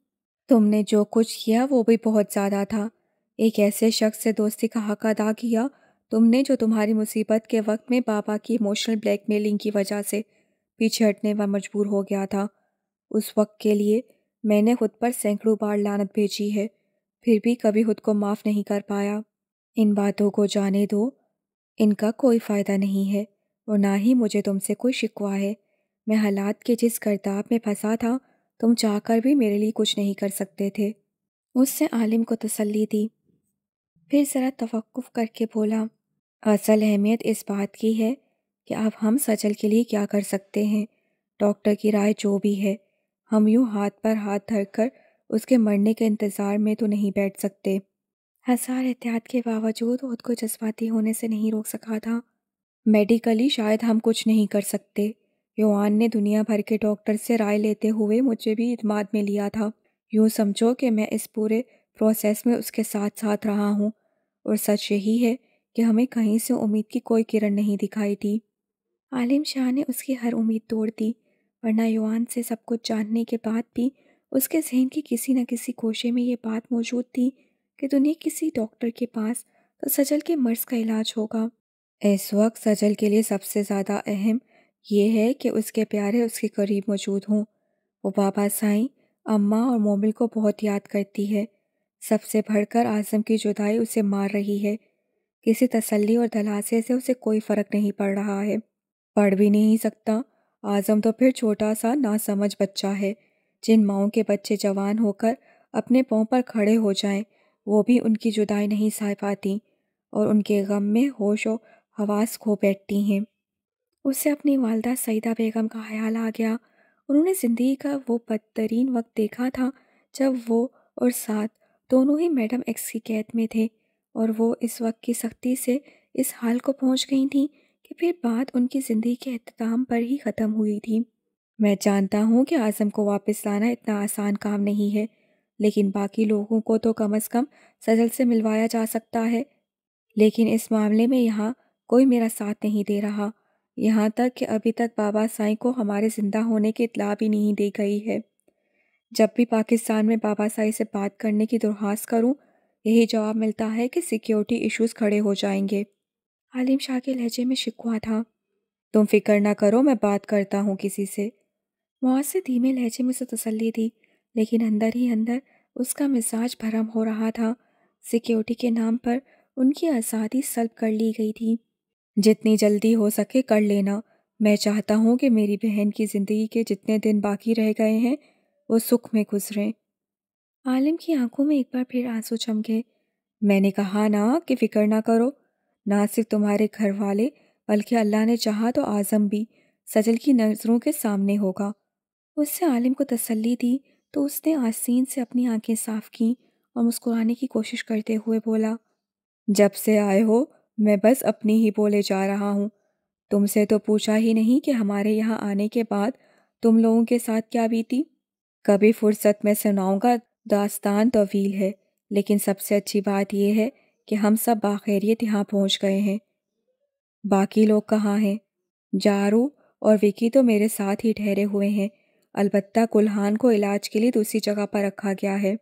तुमने जो कुछ किया वो भी बहुत ज़्यादा था एक ऐसे शख्स से दोस्ती का हक अदा किया तुमने जो तुम्हारी मुसीबत के वक्त में बाबा की इमोशनल ब्लैकमेलिंग की वजह से पीछे हटने व मजबूर हो गया था उस वक्त के लिए मैंने खुद पर सैकड़ों बार लानत भेजी है फिर भी कभी खुद को माफ़ नहीं कर पाया इन बातों को जाने दो इनका कोई फ़ायदा नहीं है और ना ही मुझे तुमसे कोई शिकवा है मैं हालात के जिस करताब में फंसा था तुम चाहकर भी मेरे लिए कुछ नहीं कर सकते थे उससे आलिम को तसल्ली दी फिर ज़रा तवक़ करके बोला असल अहमियत इस बात की है कि आप हम सचल के लिए क्या कर सकते हैं डॉक्टर की राय जो भी है हम यूँ हाथ पर हाथ धर कर उसके मरने के इंतज़ार में तो नहीं बैठ सकते हजार एहतियात के बावजूद खुद को जज्बाती होने से नहीं रोक सका था मेडिकली शायद हम कुछ नहीं कर सकते युवान ने दुनिया भर के डॉक्टर से राय लेते हुए मुझे भी इतमाद में लिया था यूँ समझो कि मैं इस पूरे प्रोसेस में उसके साथ साथ रहा हूँ और सच यही है कि हमें कहीं से उम्मीद की कोई किरण नहीं दिखाई दी आलिम शाह ने उसकी हर उम्मीद तोड़ दी वरना युवान से सब कुछ जानने के बाद भी उसके जहन की किसी न किसी कोशे में ये बात मौजूद थी कि दुनिया किसी डॉक्टर के पास तो सजल के मर्ज का इलाज होगा इस वक्त सजल के लिए सबसे ज़्यादा अहम यह है कि उसके प्यारे उसके करीब मौजूद हों वो बाबा साईं अम्मा और मोमिल को बहुत याद करती है सबसे बढ़कर आजम की जुदाई उसे मार रही है किसी तसल्ली और धलासे से उसे कोई फ़र्क नहीं पड़ रहा है पढ़ भी नहीं सकता आज़म तो फिर छोटा सा नासमझ बच्चा है जिन माओ के बच्चे जवान होकर अपने पाँव पर खड़े हो जाएं, वो भी उनकी जुदाई नहीं सह पाती और उनके गम में होश व हवास खो बैठती हैं उससे अपनी वालदा सईदा बेगम का ख्याल आ गया उन्होंने ज़िंदगी का वो बदतरीन वक्त देखा था जब वो और साथ दोनों ही मैडम एक्स की कैद में थे और वो इस वक्त की सख्ती से इस हाल को पहुंच गई थी कि फिर बात उनकी ज़िंदगी के अहतमाम पर ही ख़त्म हुई थी मैं जानता हूँ कि आज़म को वापस लाना इतना आसान काम नहीं है लेकिन बाकी लोगों को तो कम अज़ कम सजल से मिलवाया जा सकता है लेकिन इस मामले में यहाँ कोई मेरा साथ नहीं दे रहा यहाँ तक कि अभी तक बाबा साईं को हमारे ज़िंदा होने की इतला भी नहीं दी गई है जब भी पाकिस्तान में बाबा साईं से बात करने की दरख्वास्त करूँ यही जवाब मिलता है कि सिक्योरिटी इश्यूज खड़े हो जाएंगे आलिम शाह के लहजे में शिकवा था तुम फिक्र ना करो मैं बात करता हूँ किसी से मौत से धीमे लहजे में से तसल्ली थी लेकिन अंदर ही अंदर उसका मिजाज भरम हो रहा था सिक्योरिटी के नाम पर उनकी आज़ादी सल्ब कर ली गई थी जितनी जल्दी हो सके कर लेना मैं चाहता हूँ कि मेरी बहन की ज़िंदगी के जितने दिन बाकी रह गए हैं वो सुख में गुजरें आलिम की आंखों में एक बार फिर आंसू चमके मैंने कहा ना कि फिक्र ना करो ना सिर्फ तुम्हारे घर वाले बल्कि अल्लाह ने चाहा तो आज़म भी सजल की नज़रों के सामने होगा उससे आलिम को तसल्ली दी तो उसने आसीन से अपनी आंखें साफ की और मुस्कुराने की कोशिश करते हुए बोला जब से आए हो मैं बस अपनी ही बोले जा रहा हूँ तुमसे तो पूछा ही नहीं कि हमारे यहाँ आने के बाद तुम लोगों के साथ क्या बीती कभी फुर्सत में सुनाऊंगा दास्तान तवील है लेकिन सबसे अच्छी बात यह है कि हम सब बाखैरियत यहाँ पहुँच गए हैं बाकी लोग कहाँ हैं जारू और विकी तो मेरे साथ ही ठहरे हुए हैं अलबत्ता गुलहान को इलाज के लिए दूसरी जगह पर रखा गया है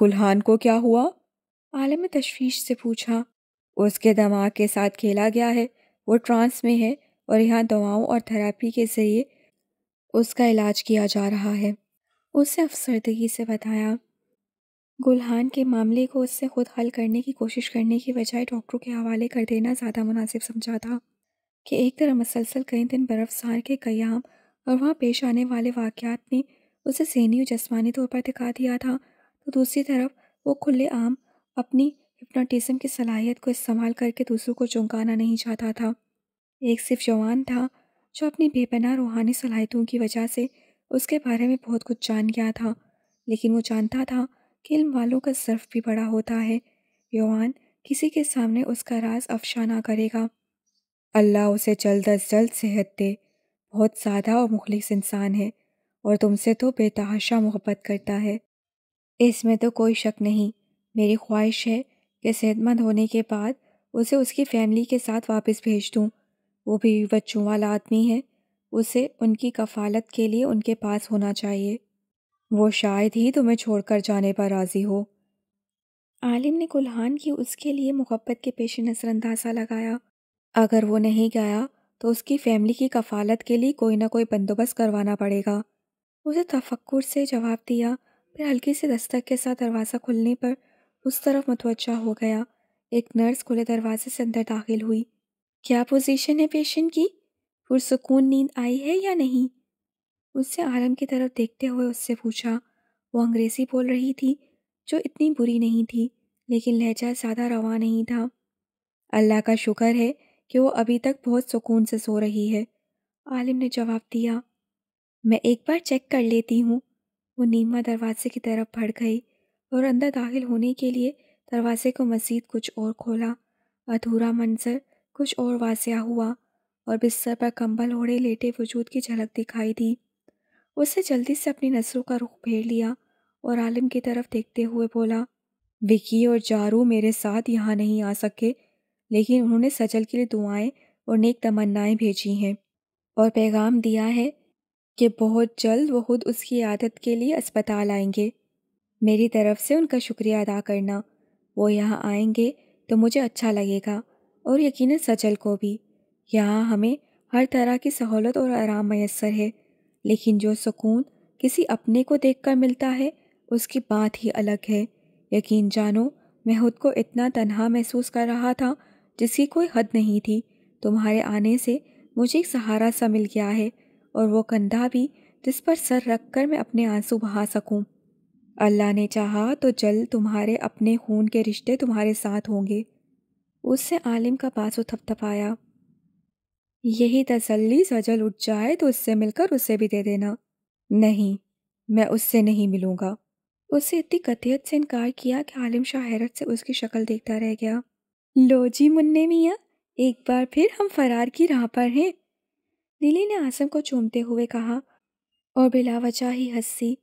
गुलहान को क्या हुआ आलम तशवीश से पूछा उसके दिमाग के साथ खेला गया है वो ट्रांस में है और यहाँ दवाओं और थेरेपी के ज़रिए उसका इलाज किया जा रहा है उसने अफसरदगी से बताया गुलहान के मामले को उससे खुद हल करने की कोशिश करने की बजाय डॉक्टरों के हवाले कर देना ज़्यादा मुनासिब समझा था कि एक तरह मसलसल कई दिन बर्फ़सार के क़याम और वहाँ पेश आने वाले वाक़ात ने उसे जहनी और जस्मानी तौर पर दिखा दिया था तो दूसरी तरफ वो खुले आम अपनी हिपनोटिज़म की सलाहियत को इस्तेमाल करके दूसरों को चौंकाना नहीं चाहता था एक सिर्फ जवान था जो अपनी बेपनाह रूहानी सलाहियतों की वजह से उसके बारे में बहुत कुछ जान गया था लेकिन वो जानता था इल्म वालों का ज़र्फ भी बड़ा होता है योहान किसी के सामने उसका राज अफशा ना करेगा अल्लाह उसे जल्द अज जल्द सेहत दे बहुत सादा और मुखलिस इंसान है और तुमसे तो बेतहाशा मोहब्बत करता है इसमें तो कोई शक नहीं मेरी ख्वाहिश है कि सेहतमंद होने के बाद उसे उसकी फैमिली के साथ वापस भेज दूँ वो भी बच्चों वाला आदमी है उसे उनकी कफालत के लिए उनके पास होना चाहिए वो शायद ही तुम्हें छोड़कर जाने पर राज़ी हो आलिम ने कुल्हान की उसके लिए मोहब्बत के पेश नज़र अंदाज़ा लगाया अगर वो नहीं गया तो उसकी फैमिली की कफालत के लिए कोई ना कोई बंदोबस्त करवाना पड़ेगा उसे तफक्कुर से जवाब दिया फिर हल्की से दस्तक के साथ दरवाज़ा खुलने पर उस तरफ मतवजा हो गया एक नर्स खुले दरवाजे से अंदर दाखिल हुई क्या पोजीशन है पेशेंट की पुरसकून नींद आई है या नहीं उसने आलम की तरफ देखते हुए उससे पूछा वो अंग्रेज़ी बोल रही थी जो इतनी बुरी नहीं थी लेकिन लहजा ज़्यादा रवा नहीं था अल्लाह का शुक्र है कि वो अभी तक बहुत सुकून से सो रही है आलिम ने जवाब दिया मैं एक बार चेक कर लेती हूँ वो नीमा दरवाजे की तरफ भड़ गई और अंदर दाखिल होने के लिए दरवाजे को मज़ीद कुछ और खोला अधूरा मंजर कुछ और वाजिया हुआ और बिस्तर पर कंबल ओढ़े लेटे वजूद की झलक दिखाई दी उसने जल्दी से अपनी नसरों का रुख फेर लिया और आलम की तरफ देखते हुए बोला विकी और जारू मेरे साथ यहाँ नहीं आ सके लेकिन उन्होंने सजल के लिए दुआएं और नेक तमन्नाएं भेजी हैं और पैगाम दिया है कि बहुत जल्द वह खुद उसकी आदत के लिए अस्पताल आएंगे मेरी तरफ से उनका शुक्रिया अदा करना वो यहाँ आएंगे तो मुझे अच्छा लगेगा और यकीन सजल को भी यहाँ हमें हर तरह की सहूलत और आराम मैसर है लेकिन जो सुकून किसी अपने को देखकर मिलता है उसकी बात ही अलग है यकीन जानो मैं खुद को इतना तनहा महसूस कर रहा था जिसकी कोई हद नहीं थी तुम्हारे आने से मुझे एक सहारा सा मिल गया है और वो कंधा भी जिस पर सर रख कर मैं अपने आंसू बहा सकूं। अल्लाह ने चाहा तो जल्द तुम्हारे अपने खून के रिश्ते तुम्हारे साथ होंगे उससे आलिम का बाजू थपथपाया यही तसल्ली सजल उठ जाए तो उससे मिलकर उसे भी दे देना नहीं मैं उससे नहीं मिलूंगा उससे इतनी कतियत से इनकार किया कि आलिम शाह हैरत से उसकी शक्ल देखता रह गया लो जी मुन्ने मियाँ एक बार फिर हम फरार की राह पर हैं नीली ने आसम को चूमते हुए कहा और बिलावचा ही हंसी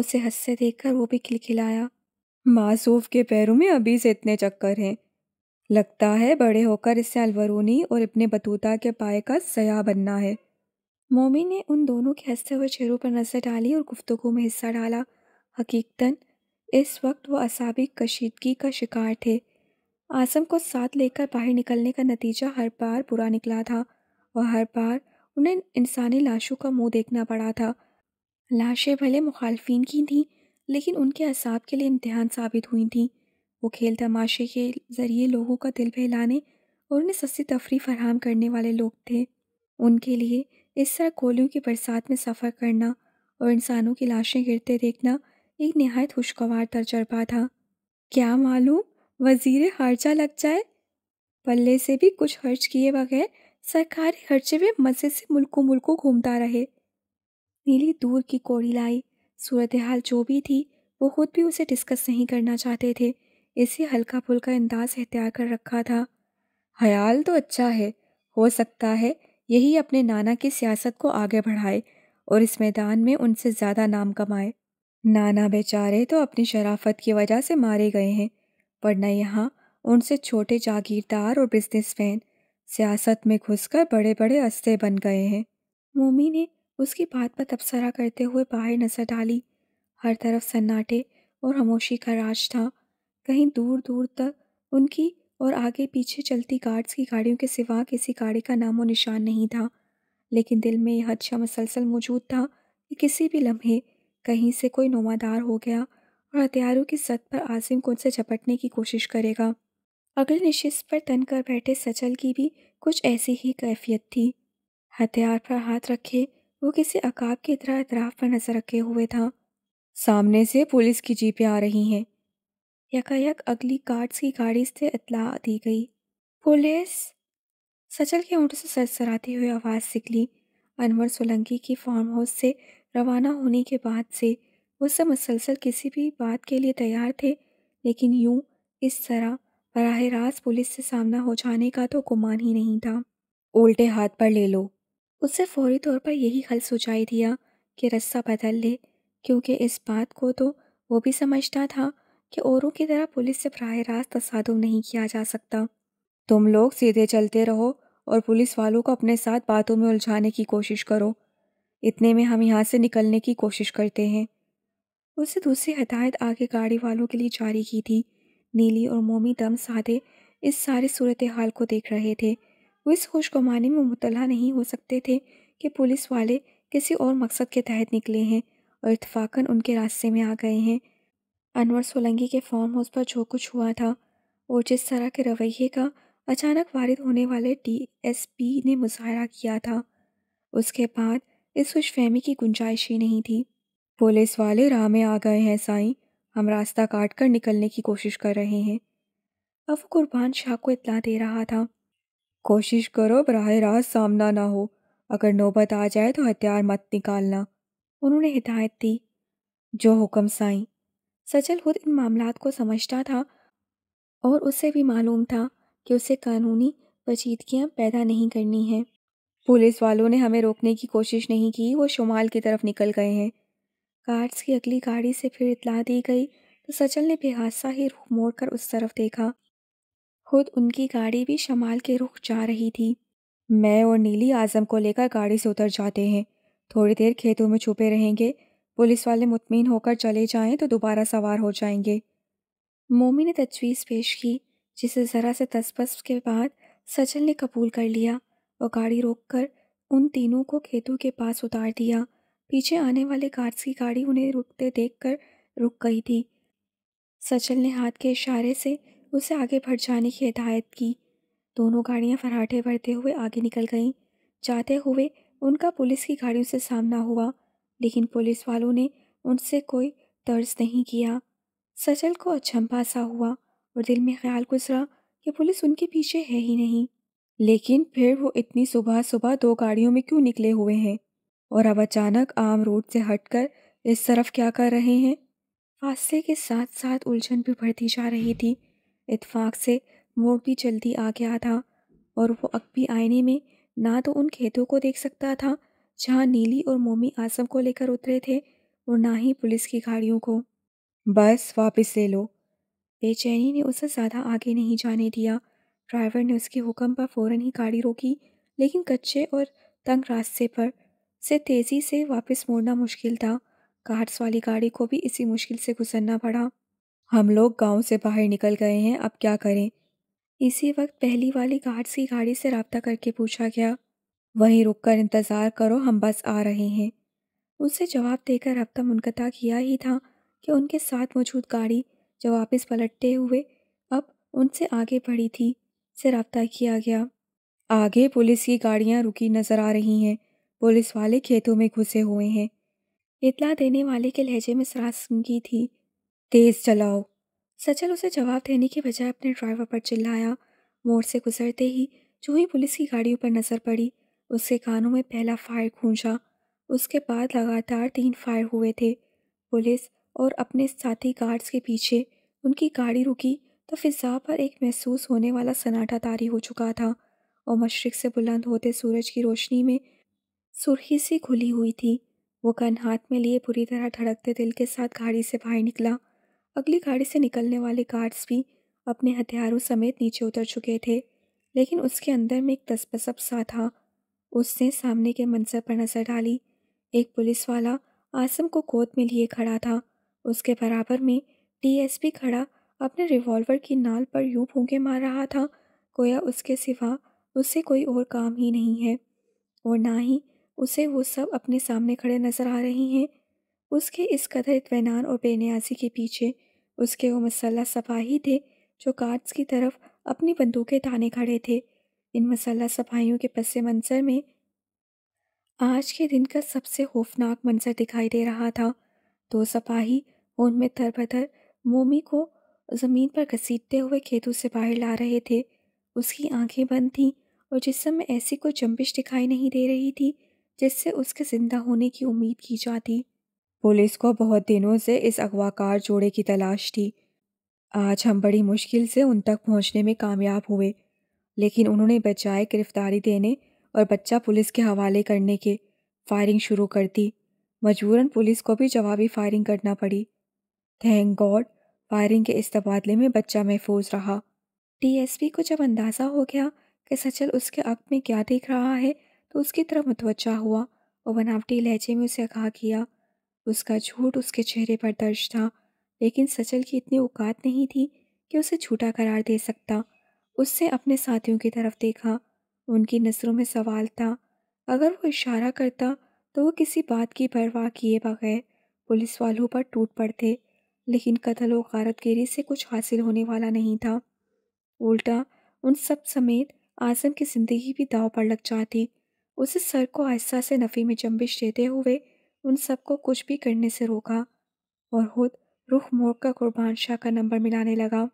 उसे हंसते देखकर वो भी खिलखिलाया मासूफ के पैरों में अभी से इतने चक्कर हैं लगता है बड़े होकर इससे अलवरूनी और अपने बतूता के पाए का सया बनना है मोमी ने उन दोनों के हंसते हुए चेहरों पर नज़र डाली और गुफ्तगु में हिस्सा डाला हकीकतन इस वक्त वो असाबी कशीदगी का शिकार थे आसम को साथ लेकर बाहर निकलने का नतीजा हर बार बुरा निकला था और हर बार उन्हें इंसानी लाशों का मुंह देखना पड़ा था लाशें भले मुखालफी की थीं लेकिन उनके असाब के लिए इम्तहान साबित हुई थीं वो खेल तमाशे के ज़रिए लोगों का दिल बहलाने और उन्हें सस्ती तफरी फरहम करने वाले लोग थे उनके लिए इस तरह गोलियों की बरसात में सफ़र करना और इंसानों की लाशें गिरते देखना एक नहायत खुशगवार तजर्बा था क्या मालूम वजीर खर्चा लग जाए पल्ले से भी कुछ खर्च किए बगैर सरकारी खर्चे में मज़े से मुल्कों मुल्कों घूमता रहे नीली दूर की कोड़ी लाई सूरत हाल जो भी थी वो खुद भी उसे डिस्कस नहीं करना चाहते थे इसी हल्का फुल्का अंदाज अख्तियार कर रखा था हयाल तो अच्छा है हो सकता है यही अपने नाना की सियासत को आगे बढ़ाए और इस मैदान में उनसे ज़्यादा नाम कमाए नाना बेचारे तो अपनी शराफत की वजह से मारे गए हैं न यहाँ उनसे छोटे जागीरदार और बिजनेसमैन सियासत में घुसकर बड़े बड़े अस्ते बन गए हैं मोमी ने उसकी बात पर तबसरा करते हुए बाहर नज़र डाली हर तरफ सन्नाटे और खामोशी का राज था कहीं दूर दूर तक उनकी और आगे पीछे चलती गार्ड्स की गाड़ियों के सिवा किसी गाड़ी का नामो निशान नहीं था लेकिन दिल में यह अच्छा मसलसल मौजूद था कि किसी भी लम्हे कहीं से कोई नुमादार हो गया और हथियारों की सत पर आजिम को उनसे झपटने की कोशिश करेगा अगले निशिस्त पर तन कर बैठे सचल की भी कुछ ऐसी ही कैफियत थी हथियार पर हाथ रखे वो किसी अकाब की तरह अतराफ पर नजर रखे हुए था सामने से पुलिस की जीपें आ रही हैं यकायक अगली गार्ड्स की गाड़ी से इतला दी गई पुलिस सचल के ऊँट से सरसराती हुई आवाज़ निकली अनवर सोलंकी की फार्म हाउस से रवाना होने के बाद से उससे मुसलसल किसी भी बात के लिए तैयार थे लेकिन यूं इस तरह बरह रास्त पुलिस से सामना हो जाने का तो गुमान ही नहीं था उल्टे हाथ पर ले लो उससे फौरी तौर पर यही हल सुझाई दिया कि रस्सा बदल ले क्योंकि इस बात को तो वो भी समझता था कि औरों की तरह पुलिस से प्राय रास्त तसादुम नहीं किया जा सकता तुम लोग सीधे चलते रहो और पुलिस वालों को अपने साथ बातों में उलझाने की कोशिश करो इतने में हम यहाँ से निकलने की कोशिश करते हैं उसने दूसरी हदायत आगे गाड़ी वालों के लिए जारी की थी नीली और मोमी दम साधे इस सारी सूरत हाल को देख रहे थे वो इस खुशगुमानी में मुतला नहीं हो सकते थे कि पुलिस वाले किसी और मकसद के तहत निकले हैं और इतफाक़न उनके रास्ते में आ गए हैं अनवर सोलंगी के फॉर्म हाउस पर जो कुछ हुआ था और जिस तरह के रवैये का अचानक वारिद होने वाले डीएसपी ने मुजाहरा किया था उसके बाद इस खुशफहमी की गुंजाइश ही नहीं थी पुलिस वाले राह में आ गए हैं साईं हम रास्ता काट कर निकलने की कोशिश कर रहे हैं अब कुर्बान शाह को इतला दे रहा था कोशिश करो बरह रास्त सामना ना हो अगर नौबत आ जाए तो हथियार मत निकालना उन्होंने हिदायत दी जो हुक्म साईं सचल खुद इन मामला को समझता था और उसे भी मालूम था कि उसे कानूनी पचीदगियाँ पैदा नहीं करनी हैं पुलिस वालों ने हमें रोकने की कोशिश नहीं की वो शुमाल की तरफ निकल गए हैं कार्ड्स की अगली गाड़ी से फिर इतला दी गई तो सचल ने बेहादसा ही रुख मोड़ कर उस तरफ देखा खुद उनकी गाड़ी भी शमाल के रुख जा रही थी मैं और नीली आज़म को लेकर गाड़ी से उतर जाते हैं थोड़ी देर खेतों में छुपे रहेंगे पुलिस वाले मुतमिन होकर चले जाएं तो दोबारा सवार हो जाएंगे मोमी ने तजवीज़ पेश की जिसे ज़रा से तस्बस के बाद सचल ने कबूल कर लिया और गाड़ी रोककर उन तीनों को खेतों के पास उतार दिया पीछे आने वाले कार्स की गाड़ी उन्हें रुकते देखकर रुक गई थी सचल ने हाथ के इशारे से उसे आगे बढ़ जाने की हिदायत की दोनों गाड़ियां फराठे भरते हुए आगे निकल गईं जाते हुए उनका पुलिस की गाड़ियों से सामना हुआ लेकिन पुलिस वालों ने उनसे कोई तर्ज नहीं किया सचल को अचंभा सा हुआ और दिल में ख्याल गुजरा कि पुलिस उनके पीछे है ही नहीं लेकिन फिर वो इतनी सुबह सुबह दो गाड़ियों में क्यों निकले हुए हैं और अब अचानक आम रोड से हटकर इस तरफ क्या कर रहे हैं हादसे के साथ साथ उलझन भी बढ़ती जा रही थी इतफाक से मोड़ भी जल्दी आ गया था और वो अब भी आईने में ना तो उन खेतों को देख सकता था जहाँ नीली और मोमी आसम को लेकर उतरे थे और ना ही पुलिस की गाड़ियों को बस वापस ले लो बेचैनी ने उसे ज़्यादा आगे नहीं जाने दिया ड्राइवर ने उसके हुक्म पर फ़ौरन ही गाड़ी रोकी लेकिन कच्चे और तंग रास्ते पर से तेज़ी से वापस मोड़ना मुश्किल था कार्ड्स वाली गाड़ी को भी इसी मुश्किल से गुजरना पड़ा हम लोग गांव से बाहर निकल गए हैं अब क्या करें इसी वक्त पहली वाली कार्ड्स की गाड़ी से रबता करके पूछा गया वहीं रुककर इंतज़ार करो हम बस आ रहे हैं उससे जवाब देकर तक मुनकता किया ही था कि उनके साथ मौजूद गाड़ी जो वापस पलटते हुए अब उनसे आगे बढ़ी थी से रबता किया गया आगे पुलिस की गाड़ियां रुकी नज़र आ रही हैं पुलिस वाले खेतों में घुसे हुए हैं इतला देने वाले के लहजे में की थी तेज़ चलाओ सचल उसे जवाब देने के बजाय अपने ड्राइवर पर चिल्लाया मोड़ से गुजरते ही जो ही पुलिस की गाड़ियों पर नज़र पड़ी उसके कानों में पहला फायर गूंजा उसके बाद लगातार तीन फायर हुए थे पुलिस और अपने साथी गार्ड्स के पीछे उनकी गाड़ी रुकी तो फिजा पर एक महसूस होने वाला सन्नाटा तारी हो चुका था और मशरक से बुलंद होते सूरज की रोशनी में सुर्खी सी खुली हुई थी वो कन हाथ में लिए पूरी तरह धड़कते दिल के साथ गाड़ी से बाहर निकला अगली गाड़ी से निकलने वाले गार्ड्स भी अपने हथियारों समेत नीचे उतर चुके थे लेकिन उसके अंदर में एक तस्पसप सा था उसने सामने के मंजर पर नज़र डाली एक पुलिस वाला आसम को गोद में लिए खड़ा था उसके बराबर में डीएसपी खड़ा अपने रिवॉल्वर की नाल पर यूं भूखे मार रहा था कोया उसके सिवा उससे कोई और काम ही नहीं है और ना ही उसे वो सब अपने सामने खड़े नज़र आ रही हैं उसके इस कदर इतमान और बेनियाजी के पीछे उसके वो मसल्ला सपाही थे जो कार्ड्स की तरफ अपनी बंदूकें ताने खड़े थे इन मसाला सफाइयों के पस मंज़र में आज के दिन का सबसे खौफनाक मंजर दिखाई दे रहा था दो सपाही उनमें थर बतर मोमी को ज़मीन पर घसीटते हुए खेतों से बाहर ला रहे थे उसकी आंखें बंद थीं और जिसम में ऐसी कोई जंबिश दिखाई नहीं दे रही थी जिससे उसके ज़िंदा होने की उम्मीद की जाती पुलिस को बहुत दिनों से इस अगवाकार जोड़े की तलाश थी आज हम बड़ी मुश्किल से उन तक पहुंचने में कामयाब हुए लेकिन उन्होंने बजाय गिरफ्तारी देने और बच्चा पुलिस के हवाले करने के फायरिंग शुरू कर दी मजबूरन पुलिस को भी जवाबी फायरिंग करना पड़ी थैंक गॉड फायरिंग के इस तबादले में बच्चा महफूज रहा डीएसपी को जब अंदाज़ा हो गया कि सचल उसके अक में क्या देख रहा है तो उसकी तरफ मुतवजा हुआ और बनावटी लहजे में उसे आगाह किया उसका झूठ उसके चेहरे पर दर्ज था लेकिन सचल की इतनी औकात नहीं थी कि उसे झूठा करार दे सकता उससे अपने साथियों की तरफ देखा उनकी नज़रों में सवाल था अगर वो इशारा करता तो वो किसी बात की परवाह किए बगैर पुलिस वालों पर टूट पड़ते लेकिन कत्ल व गारतगिरी से कुछ हासिल होने वाला नहीं था उल्टा उन सब समेत आजम की ज़िंदगी भी दाव पर लग जाती उसे सर को आहिस्ता से नफ़ी में जम्बिश देते हुए उन सबको कुछ भी करने से रोका और खुद रुख मोड़ का कुर्बान शाह का नंबर मिलाने लगा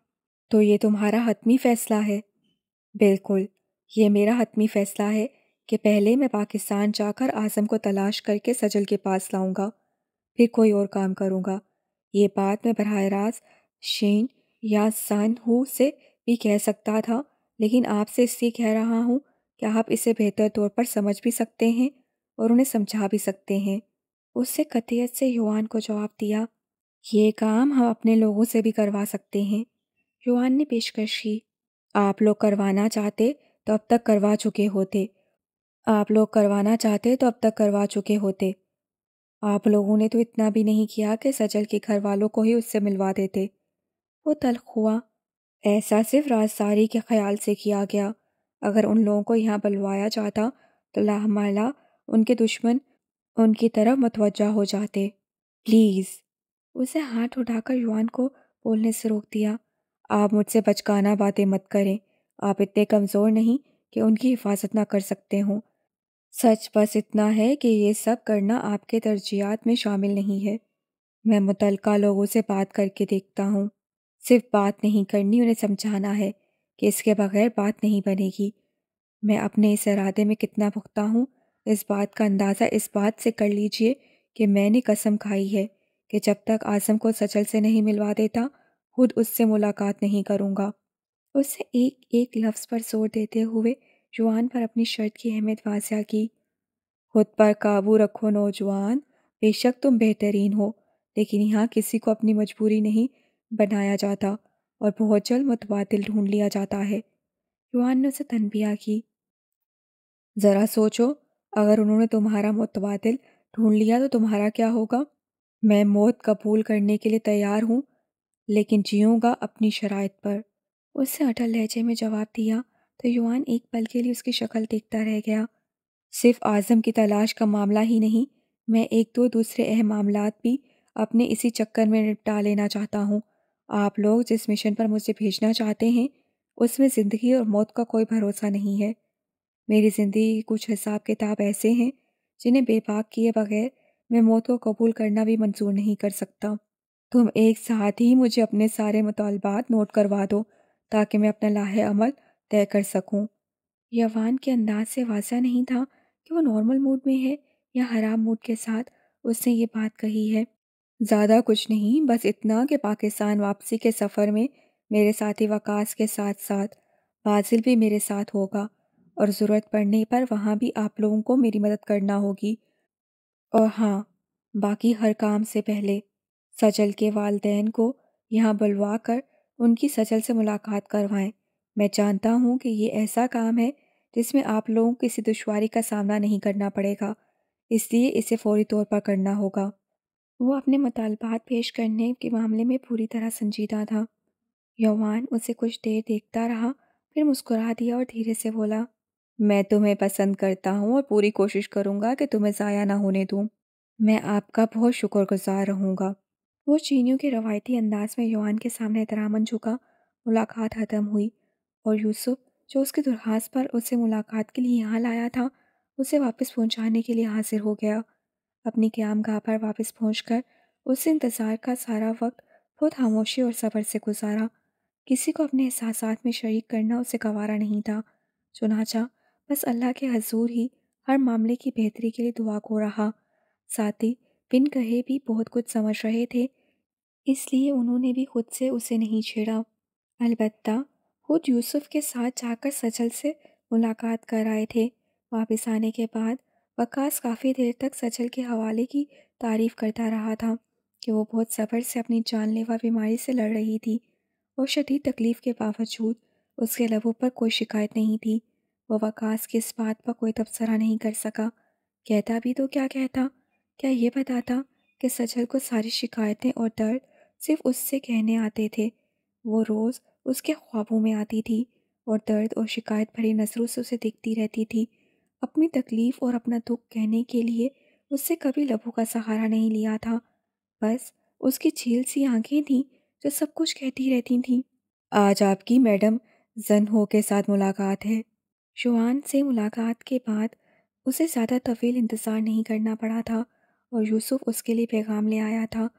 तो ये तुम्हारा हतमी फ़ैसला है बिल्कुल ये मेरा हतमी फ़ैसला है कि पहले मैं पाकिस्तान जाकर आज़म को तलाश करके सजल के पास लाऊंगा फिर कोई और काम करूंगा ये बात मैं बरह रास्त शीन या हु से भी कह सकता था लेकिन आपसे इसलिए कह रहा हूँ कि आप इसे बेहतर तौर पर समझ भी सकते हैं और उन्हें समझा भी सकते हैं उससे कतियत से युवान को जवाब दिया ये काम हम अपने लोगों से भी करवा सकते हैं रोहान ने पेशकश की आप लोग करवाना चाहते तो अब तक करवा चुके होते आप लोग करवाना चाहते तो अब तक करवा चुके होते आप लोगों ने तो इतना भी नहीं किया कि सजल के घर वालों को ही उससे मिलवा देते वो तलख हुआ ऐसा सिर्फ राजसारी के ख्याल से किया गया अगर उन लोगों को यहाँ बुलवाया जाता तो लाहमाला उनके दुश्मन उनकी तरफ मतवजा हो जाते प्लीज़ उसे हाथ उठाकर युवान को बोलने से रोक दिया आप मुझसे बचकाना बातें मत करें आप इतने कमज़ोर नहीं कि उनकी हिफाजत ना कर सकते हों सच बस इतना है कि ये सब करना आपके तरजियात में शामिल नहीं है मैं मुतलका लोगों से बात करके देखता हूँ सिर्फ बात नहीं करनी उन्हें समझाना है कि इसके बगैर बात नहीं बनेगी मैं अपने इस इरादे में कितना भुगता हूँ इस बात का अंदाज़ा इस बात से कर लीजिए कि मैंने कसम खाई है कि जब तक आज़म को सचल से नहीं मिलवा देता खुद उससे मुलाकात नहीं करूँगा उससे एक एक लफ्ज़ पर जोर देते हुए जुआन पर अपनी शर्त की अहमियत वाजिया की खुद पर काबू रखो नौजवान बेशक तुम बेहतरीन हो लेकिन यहाँ किसी को अपनी मजबूरी नहीं बनाया जाता और बहुत जल्द मुतबादल ढूंढ लिया जाता है युवान ने उसे तनबिया की ज़रा सोचो अगर उन्होंने तुम्हारा मुतबादल ढूंढ लिया तो तुम्हारा क्या होगा मैं मौत कबूल करने के लिए तैयार हूँ लेकिन जियोगा अपनी शराइ पर उससे अटल लहजे में जवाब दिया तो युवान एक पल के लिए उसकी शक्ल देखता रह गया सिर्फ आज़म की तलाश का मामला ही नहीं मैं एक दो दूसरे अहम मामला भी अपने इसी चक्कर में निपटा लेना चाहता हूँ आप लोग जिस मिशन पर मुझे भेजना चाहते हैं उसमें ज़िंदगी और मौत का कोई भरोसा नहीं है मेरी ज़िंदगी कुछ हिसाब किताब ऐसे हैं जिन्हें बेबाक किए बगैर मैं मौत को कबूल करना भी मंजूर नहीं कर सकता तुम एक साथ ही मुझे अपने सारे मुतालबात नोट करवा दो ताकि मैं अपना लाहे अमल तय कर सकूं। यवान के अंदाज से वाजा नहीं था कि वो नॉर्मल मूड में है या खराब मूड के साथ उसने ये बात कही है ज़्यादा कुछ नहीं बस इतना कि पाकिस्तान वापसी के सफ़र में मेरे साथी वकास के साथ साथ बाजिल भी मेरे साथ होगा और ज़रूरत पड़ने पर वहाँ भी आप लोगों को मेरी मदद करना होगी और हाँ बाकी हर काम से पहले सजल के वालदेन को यहाँ बुलवा कर उनकी सजल से मुलाकात करवाएं मैं जानता हूँ कि ये ऐसा काम है जिसमें आप लोगों को किसी दुशारी का सामना नहीं करना पड़ेगा इसलिए इसे फौरी तौर पर करना होगा वो अपने मुतालबात पेश करने के मामले में पूरी तरह संजीदा था यौवान उसे कुछ देर देखता रहा फिर मुस्कुरा दिया और धीरे से बोला मैं तुम्हें पसंद करता हूँ और पूरी कोशिश करूँगा कि तुम्हें ज़ाया ना होने दूँ मैं आपका बहुत शुक्रगुजार रहूँगा वो चीनियों के रवायती अंदाज में योहान के सामने एहतरामन झुका मुलाकात ख़त्म हुई और यूसुफ जो उसकी दुर्हास पर उसे मुलाकात के लिए यहाँ लाया था उसे वापस पहुँचाने के लिए हाजिर हो गया अपनी क्याम गाह पर वापस पहुँच कर उस इंतज़ार का सारा वक्त बहुत खामोशी और सब्र से गुजारा किसी को अपने एहसास में शरीक करना उसे गवारा नहीं था चुनाचा बस अल्लाह के हजूर ही हर मामले की बेहतरी के लिए दुआ को रहा साथ ही बिन कहे भी बहुत कुछ समझ रहे थे इसलिए उन्होंने भी खुद से उसे नहीं छेड़ा अलबत् खुद यूसुफ के साथ जाकर सचल से मुलाकात कर आए थे वापस आने के बाद वकास काफ़ी देर तक सचल के हवाले की तारीफ़ करता रहा था कि वो बहुत सफ़र से अपनी जानलेवा बीमारी से लड़ रही थी और शदीद तकलीफ़ के बावजूद उसके लबों पर कोई शिकायत नहीं थी वह वकास की इस बात पर कोई तबसरा नहीं कर सका कहता भी तो क्या कहता क्या ये बताता कि सजल को सारी शिकायतें और दर्द सिर्फ उससे कहने आते थे वो रोज़ उसके ख्वाबों में आती थी और दर्द और शिकायत भरी नज़रों से उसे दिखती रहती थी अपनी तकलीफ़ और अपना दुख कहने के लिए उससे कभी लभों का सहारा नहीं लिया था बस उसकी झील सी आँखें थीं जो सब कुछ कहती रहती थीं आज आपकी मैडम जन हो के साथ मुलाकात है शुआन से मुलाकात के बाद उसे ज़्यादा तवील इंतज़ार नहीं करना पड़ा था और यूसुफ उसके लिए पैगाम ले आया था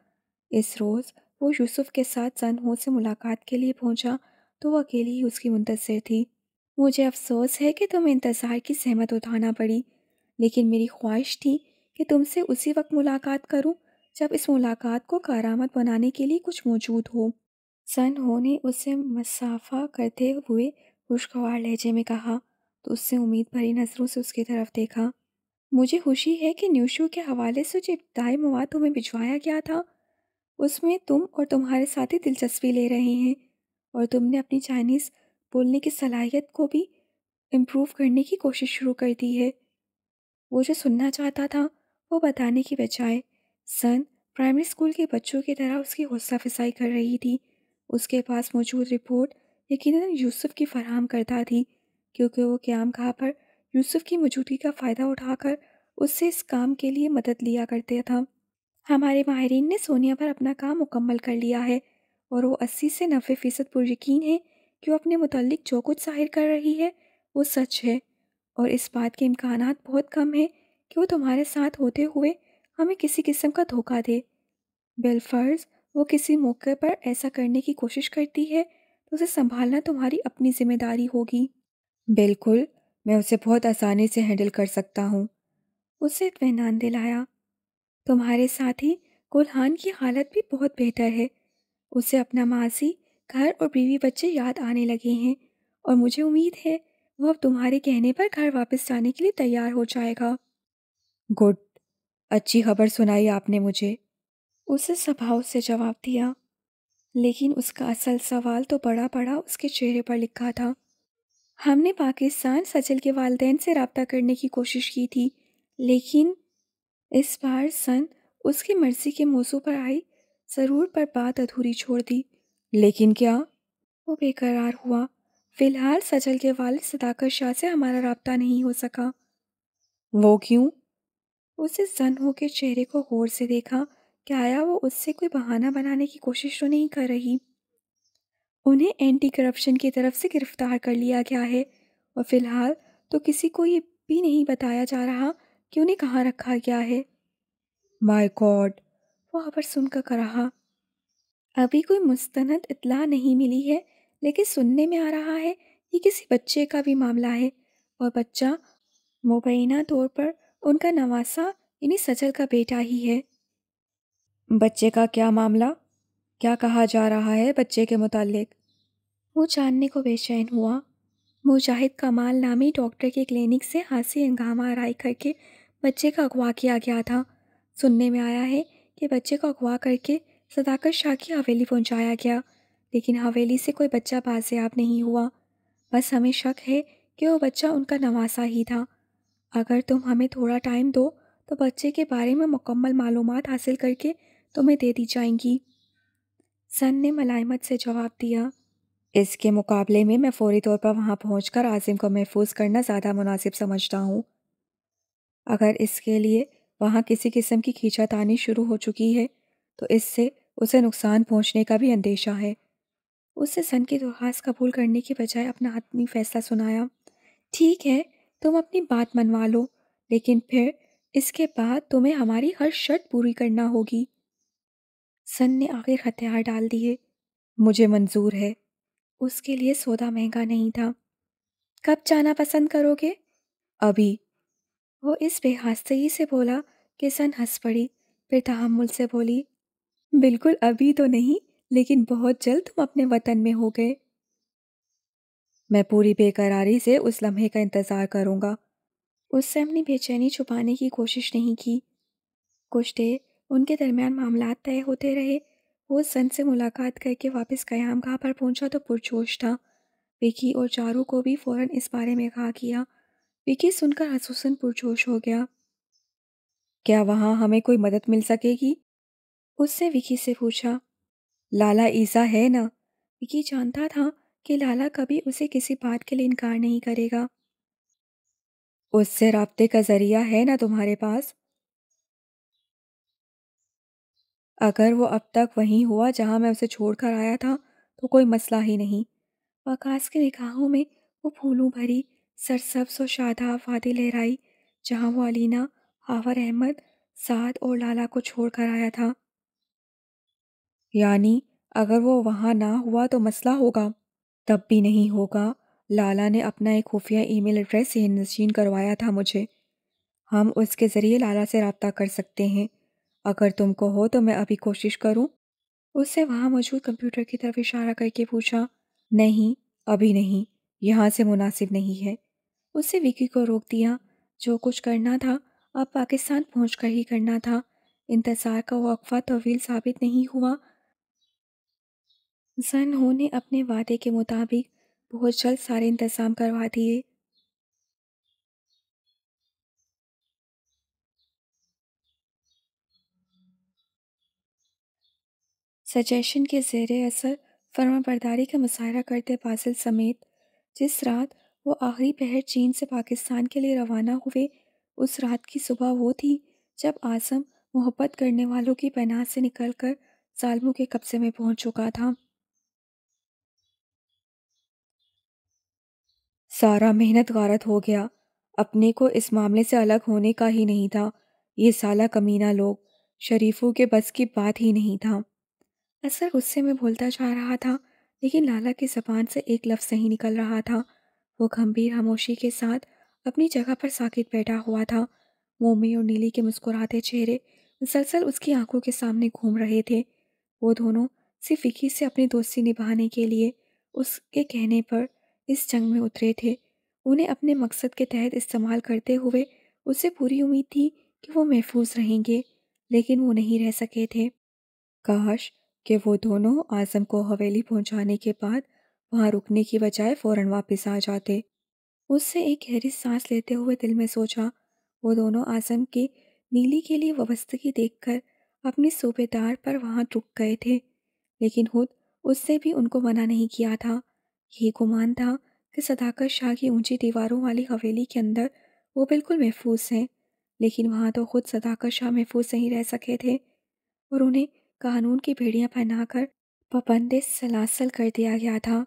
इस रोज़ वो यूसुफ के साथ सनहो से मुलाकात के लिए पहुंचा तो वह अकेली ही उसकी मुंतज़र थी मुझे अफसोस है कि तुम्हें इंतज़ार की सहमत उठाना पड़ी लेकिन मेरी ख्वाहिश थी कि तुमसे उसी वक्त मुलाकात करूं जब इस मुलाकात को कारामत बनाने के लिए कुछ मौजूद हो सन हो ने उससे मसाफा करते हुए खुशगवार लहजे में कहा तो उससे उम्मीद भरी नज़रों से उसकी तरफ देखा मुझे खुशी है कि न्यूशो के हवाले से जो इब्तदाई मवाद तुम्हें भिजवाया गया था उसमें तुम और तुम्हारे साथी दिलचस्पी ले रहे हैं और तुमने अपनी चाइनीज़ बोलने की सलाहियत को भी इम्प्रूव करने की कोशिश शुरू कर दी है वो जो सुनना चाहता था वो बताने की बजाय सन प्राइमरी स्कूल के बच्चों की तरह उसकी हौसला फसाई कर रही थी उसके पास मौजूद रिपोर्ट यकीन यूसुफ की फराहम करता थी क्योंकि वो क्याम कहा पर यूसुफ की मौजूदगी का फ़ायदा उठाकर उससे इस काम के लिए मदद लिया करते था हमारे माहरीन ने सोनिया पर अपना काम मुकम्मल कर लिया है और वो अस्सी से नबे फ़ीसद पुरयकीन है कि वो अपने मतलब जो कुछ जाहिर कर रही है वो सच है और इस बात के इम्कान बहुत कम हैं कि वो तुम्हारे साथ होते हुए हमें किसी किस्म का धोखा दे बेलफर्ज वो किसी मौके पर ऐसा करने की कोशिश करती है तो उसे संभालना तुम्हारी अपनी जिम्मेदारी होगी बिल्कुल मैं उसे बहुत आसानी से हैंडल कर सकता हूँ उसने इतमान दिलाया तुम्हारे साथ ही कुल्हान की हालत भी बहुत बेहतर है उसे अपना माजी घर और बीवी बच्चे याद आने लगे हैं और मुझे उम्मीद है वो अब तुम्हारे कहने पर घर वापस जाने के लिए तैयार हो जाएगा गुड अच्छी खबर सुनाई आपने मुझे उसे स्वभाव से जवाब दिया लेकिन उसका असल सवाल तो बड़ा बड़ा उसके चेहरे पर लिखा था हमने पाकिस्तान सचल के वालदेन से रबता करने की कोशिश की थी लेकिन इस बार सन उसकी मर्जी के मौजू पर आई ज़रूर पर बात अधूरी छोड़ दी लेकिन क्या वो बेकरार हुआ फ़िलहाल सचल के वाल सदाकर शाह से हमारा रबता नहीं हो सका वो क्यों उसे सन हो के चेहरे को गौर से देखा क्या आया वो उससे कोई बहाना बनाने की कोशिश तो नहीं कर रही उन्हें एंटी करप्शन की तरफ से गिरफ्तार कर लिया गया है और फिलहाल तो किसी को ये भी नहीं बताया जा रहा कि उन्हें कहाँ रखा गया है माई गॉड वह पर सुनकर कराहा अभी कोई मुस्तंद इतला नहीं मिली है लेकिन सुनने में आ रहा है ये किसी बच्चे का भी मामला है और बच्चा मुबैना तौर पर उनका नवासा यानी सजल का बेटा ही है बच्चे का क्या मामला क्या कहा जा रहा है बच्चे के मुतालिक वो जानने को बेचैन हुआ मुजाहिद कमाल नामी डॉक्टर के क्लिनिक से हाँसी हंगामा राय करके बच्चे का अगवा किया गया था सुनने में आया है कि बच्चे को अगवा करके सदाकत शाह की हवेली पहुंचाया गया लेकिन हवेली से कोई बच्चा बाजियाब नहीं हुआ बस हमें शक है कि वो बच्चा उनका नवासा ही था अगर तुम हमें थोड़ा टाइम दो तो बच्चे के बारे में मुकम्मल मालूम हासिल करके तुम्हें दे दी जाएंगी सन ने मलायमत से जवाब दिया इसके मुकाबले में मैं फौरी तौर पर वहाँ पहुँच कर आजिम को महफूज करना ज़्यादा मुनासिब समझता हूँ अगर इसके लिए वहाँ किसी किस्म की खींचातानी शुरू हो चुकी है तो इससे उसे नुकसान पहुँचने का भी अंदेशा है उससे सन की दरख्वास्त कबूल करने के बजाय अपना आत्मी फैसला सुनाया ठीक है तुम अपनी बात मनवा लो लेकिन फिर इसके बाद तुम्हें हमारी हर शर्त पूरी करना होगी सन ने आखिर हथियार डाल दिए मुझे मंजूर है उसके लिए सौदा महंगा नहीं था कब जाना पसंद करोगे अभी वो इस बेहास्तगी से बोला कि सन हंस पड़ी फिर तहमुल से बोली बिल्कुल अभी तो नहीं लेकिन बहुत जल्द तुम अपने वतन में हो गए मैं पूरी बेकरारी से उस लम्हे का इंतज़ार करूँगा उससे अपनी बेचैनी छुपाने की कोशिश नहीं की कुछ देर उनके दरमियान मामला तय होते रहे वो सन से मुलाकात करके वापस कयाम कहा पर पहुंचा तो पुरजोश था विकी और चारू को भी फौरन इस बारे में कहा किया विकी सुनकर हसूसन पुरजोश हो गया क्या वहाँ हमें कोई मदद मिल सकेगी उसने विकी से पूछा लाला ईसा है ना विकी जानता था कि लाला कभी उसे किसी बात के लिए इनकार नहीं करेगा उससे रबते का ज़रिया है ना तुम्हारे पास अगर वो अब तक वहीं हुआ जहां मैं उसे छोड़कर आया था तो कोई मसला ही नहीं वकास की निगाहों में वो फूलों भरी सरसब्स और शादा वादी लहराई जहाँ वो अलीना आवर अहमद साद और लाला को छोड़कर आया था यानी अगर वो वहाँ ना हुआ तो मसला होगा तब भी नहीं होगा लाला ने अपना एक खुफिया ईमेल एड्रेस से नशीन करवाया था मुझे हम उसके ज़रिए लाला से रबता कर सकते हैं अगर तुम कहो तो मैं अभी कोशिश करूं उससे वहां मौजूद कंप्यूटर की तरफ इशारा करके पूछा नहीं अभी नहीं यहाँ से मुनासिब नहीं है उससे विकी को रोक दिया जो कुछ करना था अब पाकिस्तान पहुँच कर ही करना था इंतज़ार का वक्फा तवील साबित नहीं हुआ जन हो ने अपने वादे के मुताबिक बहुत जल्द सारे इंतज़ाम करवा दिए सजेशन के जेर असर फर्मा बरदारी का मुशाह करते फासिल समेत जिस रात वो आखिरी पहर चीन से पाकिस्तान के लिए रवाना हुए उस रात की सुबह वो थी जब आज़म मोहब्बत करने वालों की पनाह से निकलकर जालमों के कब्जे में पहुंच चुका था सारा मेहनत गारत हो गया अपने को इस मामले से अलग होने का ही नहीं था ये साला कमीना लोग शरीफों के बस की बात ही नहीं था असर गुस्से में बोलता जा रहा था लेकिन लाला की जबान से एक लफ्ज़ नहीं निकल रहा था वो गंभीर खामोशी के साथ अपनी जगह पर साकित बैठा हुआ था मोमी और नीली के मुस्कुराते चेहरे मुसलसल उसकी आंखों के सामने घूम रहे थे वो दोनों सिर्फ फिकी से अपनी दोस्ती निभाने के लिए उसके कहने पर इस जंग में उतरे थे उन्हें अपने मकसद के तहत इस्तेमाल करते हुए उसे पूरी उम्मीद थी कि वो महफूज रहेंगे लेकिन वो नहीं रह सके थे काश कि वो दोनों आज़म को हवेली पहुंचाने के बाद वहाँ रुकने की बजाय फ़ौरन वापस आ जाते उससे एक गहरी सांस लेते हुए दिल में सोचा वो दोनों आज़म की नीली के लिए वबस्तगी देखकर अपने सूबेदार पर वहाँ रुक गए थे लेकिन खुद उससे भी उनको मना नहीं किया था ये गुमान था कि सदाकत शाह की ऊंची दीवारों वाली हवेली के अंदर वो बिल्कुल महफूज हैं लेकिन वहाँ तो खुद सदाकत शाह महफूज नहीं रह सके थे और उन्हें कानून की पहना कर पाबंदी सलासल कर दिया गया था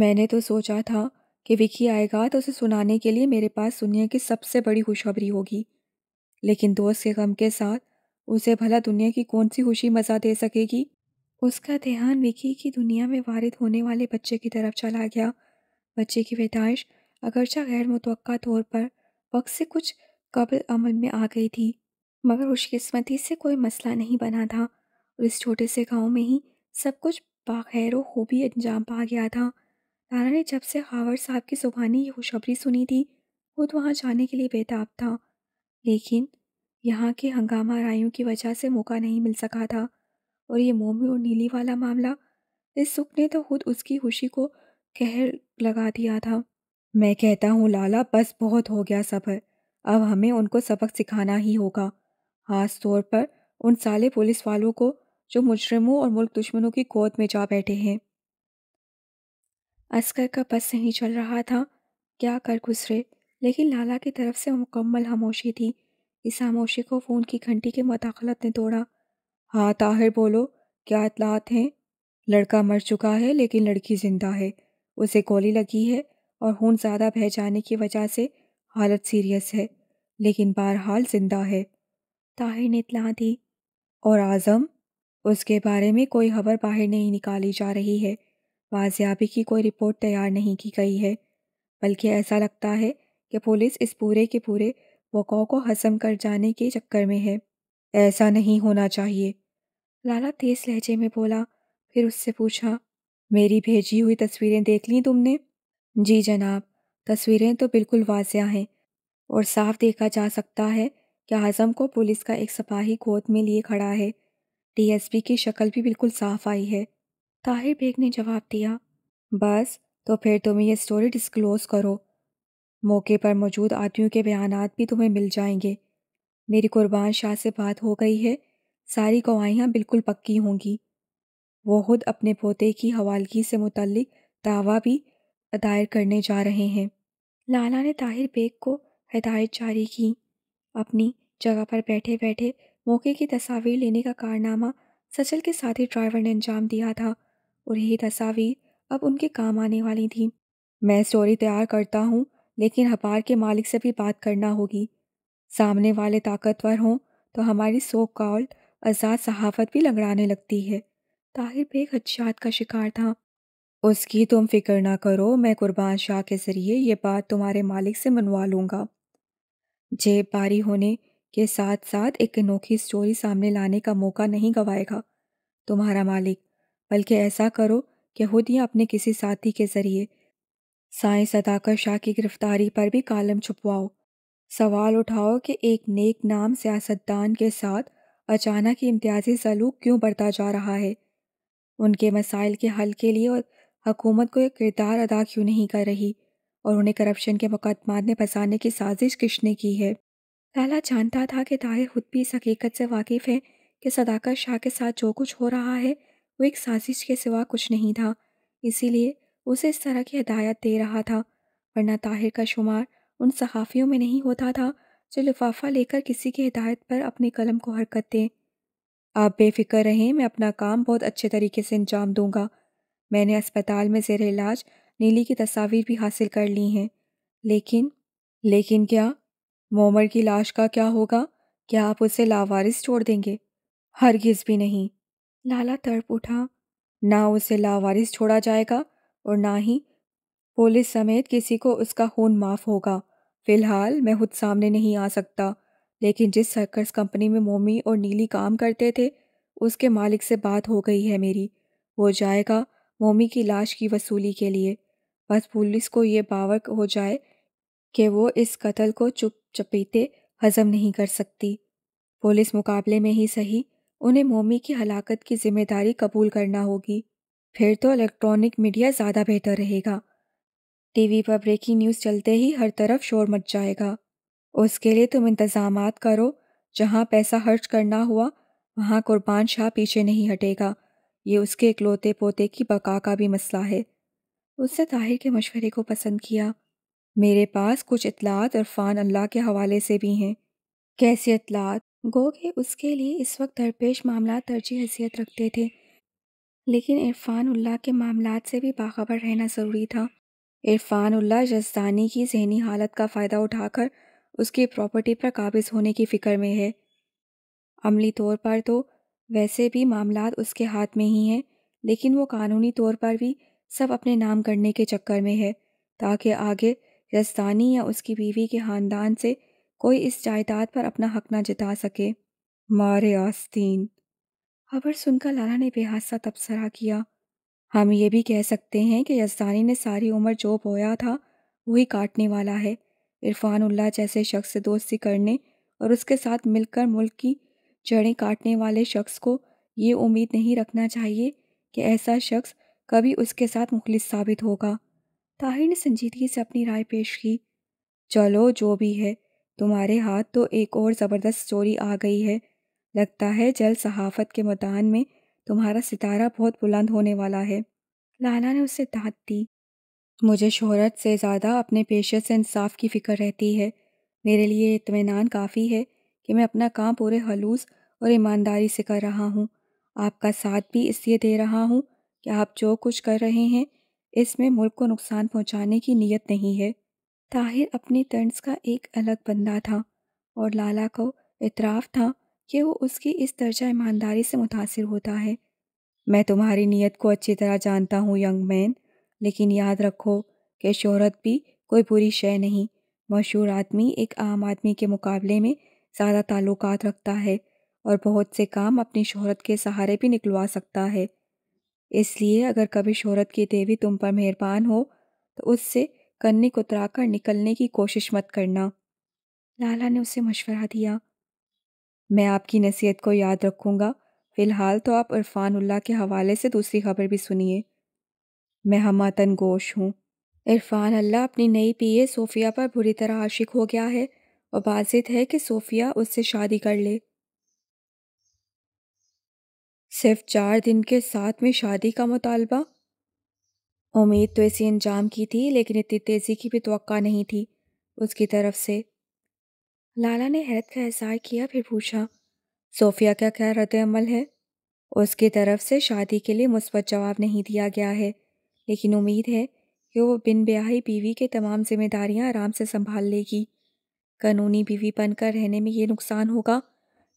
मैंने तो सोचा था कि विकी आएगा तो उसे सुनाने के लिए मेरे पास दुनिया की सबसे बड़ी खुशखबरी होगी लेकिन दोस्त के गम के साथ उसे भला दुनिया की कौन सी खुशी मज़ा दे सकेगी उसका ध्यान विकी की दुनिया में वारिद होने वाले बच्चे की तरफ चला गया बच्चे की पैदाइश अगरचा गैर मुतव तौर पर वक्त से कुछ कबल अमल में आ गई थी मगर खुशकस्मती से कोई मसला नहीं बना था और इस छोटे से गांव में ही सब कुछ बाखैर भी अंजाम पा गया था तारा ने जब से हावर साहब की सुबहानी ये सुनी थी खुद तो वहाँ जाने के लिए बेताब था लेकिन यहाँ के हंगामा रायों की वजह से मौका नहीं मिल सका था और ये मोमी और नीली वाला मामला इस सुख ने तो खुद उसकी खुशी को कहर लगा दिया था मैं कहता हूँ लाला बस बहुत हो गया सफ़र अब हमें उनको सबक सिखाना ही होगा खास तौर पर उन साले पुलिस वालों को जो मुजरमों और मुल्क दुश्मनों की गोद में जा बैठे हैं असकर का बस नहीं चल रहा था क्या कर गुजरे लेकिन लाला की तरफ से मुकम्मल खामोशी थी इस खामोशी को फ़ोन की घंटी के मदाखलत ने तोड़ा हाँ ताहिर बोलो क्या इतलात हैं लड़का मर चुका है लेकिन लड़की ज़िंदा है उसे गोली लगी है और खून ज़्यादा बह जाने की वजह से हालत सीरियस है लेकिन बहरहाल ज़िंदा है ताहिर ने इतला दी और आज़म उसके बारे में कोई खबर बाहर नहीं निकाली जा रही है बाजियाबी की कोई रिपोर्ट तैयार नहीं की गई है बल्कि ऐसा लगता है कि पुलिस इस पूरे के पूरे वक़ाव को हसम कर जाने के चक्कर में है ऐसा नहीं होना चाहिए लाला तेज लहजे में बोला फिर उससे पूछा मेरी भेजी हुई तस्वीरें देख ली तुमने जी जनाब तस्वीरें तो बिल्कुल वाजिया हैं और साफ देखा जा सकता है कि आज़म को पुलिस का एक सपाही गोद में लिए खड़ा है डीएसपी की शक्ल भी बिल्कुल साफ आई है ताहिर बेग ने जवाब दिया बस तो फिर तुम्हें यह स्टोरी डिस्क्लोज़ करो मौके पर मौजूद आदमियों के बयान भी तुम्हें मिल जाएंगे मेरी कुर्बान शाह से बात हो गई है सारी गवाहियाँ बिल्कुल पक्की होंगी वो खुद अपने पोते की हवालगी से मुतल दावा भी दायर करने जा रहे हैं लाला ने ताहिर बेग को हदायत जारी की अपनी जगह पर बैठे बैठे मौके की तस्वीर लेने का कारनामा सचल के साथी ड्राइवर ने अंजाम दिया था और यही तस्वीर अब उनके काम आने वाली थी मैं स्टोरी तैयार करता हूँ लेकिन हपार के मालिक से भी बात करना होगी सामने वाले ताकतवर हों तो हमारी सो कॉल्ड आज़ाद सहाफत भी लगड़ाने लगती है ताहिर एक हदशात का शिकार था उसकी तुम फिक्र ना करो मैं कुर्बान शाह के ज़रिए ये बात तुम्हारे मालिक से मनवा लूँगा जेब बारी होने के साथ साथ एक अनोखी स्टोरी सामने लाने का मौका नहीं गवाएगा तुम्हारा मालिक बल्कि ऐसा करो कि खुद ही अपने किसी साथी के ज़रिए साएं सदाकर शाह की गिरफ्तारी पर भी कालम छुपवाओ सवाल उठाओ कि एक नेक नाम सियासतदान के साथ अचानक ही इम्तियाजी सलूक क्यों बरता जा रहा है उनके मसाइल के हल के लिए और हकूमत को एक किरदार अदा क्यों नहीं कर रही और उन्हें करप्शन के मुकदमा में फंसाने की साजिश किसने की है लाला जानता था कि ताहिर खुद भी इस हकीकत से वाकिफ़ है कि सदाकत शाह के साथ जो कुछ हो रहा है वो एक साजिश के सिवा कुछ नहीं था इसीलिए उसे इस तरह की हदायत दे रहा था वरना ताहिर का शुमार उन सहाफ़ियों में नहीं होता था जो लिफाफा लेकर किसी की हिदायत पर अपने कलम को हरकत दें आप बेफिक्र रहें मैं अपना काम बहुत अच्छे तरीके से अंजाम दूंगा मैंने अस्पताल में जेर इलाज नीली की तस्वीर भी हासिल कर ली हैं लेकिन लेकिन क्या मोमर की लाश का क्या होगा क्या आप उसे लावारिस छोड़ देंगे हरगिज भी नहीं लाला तड़प उठा ना उसे लावारिस छोड़ा जाएगा और ना ही पुलिस समेत किसी को उसका खून माफ होगा फिलहाल मैं खुद सामने नहीं आ सकता लेकिन जिस सर्कस कंपनी में मोमी और नीली काम करते थे उसके मालिक से बात हो गई है मेरी वो जाएगा मोमी की लाश की वसूली के लिए बस पुलिस को ये बावर हो जाए कि वो इस कत्ल को चुप चपीते हजम नहीं कर सकती पुलिस मुकाबले में ही सही उन्हें मोमी की हलाकत की जिम्मेदारी कबूल करना होगी फिर तो इलेक्ट्रॉनिक मीडिया ज़्यादा बेहतर रहेगा टीवी पर ब्रेकिंग न्यूज़ चलते ही हर तरफ शोर मच जाएगा उसके लिए तुम इंतज़ाम करो जहाँ पैसा खर्च करना हुआ वहाँ कुर्बान शाह पीछे नहीं हटेगा ये उसके इकलौते पोते की बका का भी मसला है उसने ताहिर के मशवरे को पसंद किया मेरे पास कुछ इतलात इरफान अल्लाह के हवाले से भी हैं कैसे इतलात गो के उसके लिए इस वक्त दरपेश मामला तरजीह हैसियत रखते थे लेकिन इरफान अल्लाह के मामला से भी बाखबर रहना ज़रूरी था इरफान अल्लाह जसदानी की जहनी हालत का फ़ायदा उठाकर उसकी प्रॉपर्टी पर काबिज होने की फ़िक्र में है अमली तौर पर तो वैसे भी मामला उसके हाथ में ही हैं लेकिन वो कानूनी तौर पर भी सब अपने नाम करने के चक्कर में है ताकि आगे रस्तानी या उसकी बीवी के ख़ानदान से कोई इस जायदाद पर अपना हक ना जता सके मारे आस्तीन खबर सुनकर लाला ने बेहासा तबसरा किया हम ये भी कह सकते हैं कि यस्तानी ने सारी उम्र जो बोया था वही काटने वाला है इरफान उल्ला जैसे शख्स से दोस्ती करने और उसके साथ मिलकर मुल्क की जड़ें काटने वाले शख्स को ये उम्मीद नहीं रखना चाहिए कि ऐसा शख्स कभी उसके साथ मुखलिस साबित होगा ताहिर ने संजीदगी से अपनी राय पेश की चलो जो भी है तुम्हारे हाथ तो एक और ज़बरदस्त चोरी आ गई है लगता है जल सहाफत के मैदान में तुम्हारा सितारा बहुत बुलंद होने वाला है लाला ने उसे दाँत दी मुझे शोहरत से ज़्यादा अपने पेशे से इंसाफ की फ़िक्र रहती है मेरे लिए इतमान काफ़ी है कि मैं अपना काम पूरे हलूस और ईमानदारी से कर रहा हूँ आपका साथ भी इसलिए दे रहा हूँ कि आप जो कुछ कर रहे हैं इसमें मुल्क को नुकसान पहुंचाने की नीयत नहीं है ताहिर अपनी तंज का एक अलग बंदा था और लाला को इतराफ़ था कि वो उसकी इस दर्जा ईमानदारी से मुतासर होता है मैं तुम्हारी नीयत को अच्छी तरह जानता हूँ यंग मैन लेकिन याद रखो कि शहरत भी कोई बुरी शय नहीं मशहूर आदमी एक आम आदमी के मुकाबले में ज़्यादा ताल्लुक रखता है और बहुत से काम अपनी शहरत के सहारे भी निकलवा सकता है इसलिए अगर कभी शोहरत की देवी तुम पर मेहरबान हो तो उससे कन्नी कुतरा कर निकलने की कोशिश मत करना लाला ने उसे मशवरा दिया मैं आपकी नसीहत को याद रखूँगा फ़िलहाल तो आप इरफान उल्ला के हवाले से दूसरी खबर भी सुनिए मैं हमातन गोश हूँ इरफान अल्लाह अपनी नई पीए सोफिया पर बुरी तरह आशिक हो गया है और वाजिद है कि सोफिया उससे शादी कर ले सिर्फ चार दिन के साथ में शादी का मुतालबा उम्मीद तो इसी अंजाम की थी लेकिन इतनी तेज़ी की भी तो नहीं थी उसकी तरफ से लाला ने हैरत का एहसार किया फिर पूछा सोफिया का क्या रद्द है उसकी तरफ से शादी के लिए मुस्बत जवाब नहीं दिया गया है लेकिन उम्मीद है कि वो बिन ब्याही बीवी के तमाम जिम्मेदारियां आराम से संभाल लेगी कानूनी बीवी बनकर रहने में ये नुकसान होगा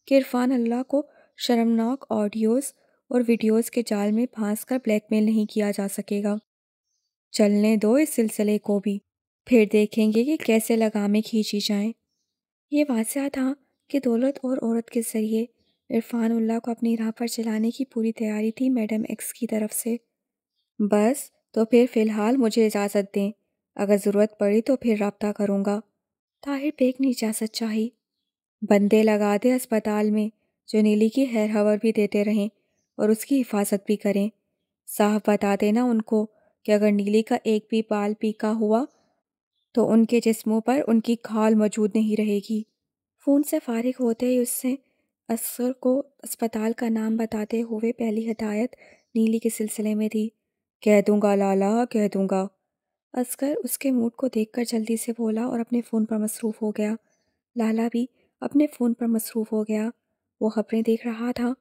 कि इरफान अल्लाह को शर्मनाक ऑडियोज़ और वीडियोज़ के जाल में फांस कर ब्लैकमेल नहीं किया जा सकेगा चलने दो इस सिलसिले को भी फिर देखेंगे कि कैसे लगामें खींची जाएं। ये वास्या था कि दौलत और औरत के ज़रिए इरफान उल्ला को अपनी राह पर चलाने की पूरी तैयारी थी मैडम एक्स की तरफ से बस तो फिर फ़िलहाल मुझे इजाज़त दें अगर ज़रूरत पड़ी तो फिर रबता करूँगा ताहिर बेग ने इजाज़त चाही बंदे लगा दे अस्पताल में जो नीली की हेयर हवर भी देते रहें और उसकी हिफाजत भी करें साहब बता देना उनको कि अगर नीली का एक भी बाल पीका हुआ तो उनके जिस्मों पर उनकी खाल मौजूद नहीं रहेगी फ़ोन से फारिग होते ही उससे असर को अस्पताल का नाम बताते हुए पहली हदायत नीली के सिलसिले में थी कह दूंगा लाला कह दूंगा असगर उसके मूड को देखकर जल्दी से बोला और अपने फ़ोन पर मसरूफ़ हो गया लाला भी अपने फ़ोन पर मसरूफ़ हो गया वो खबरें देख रहा था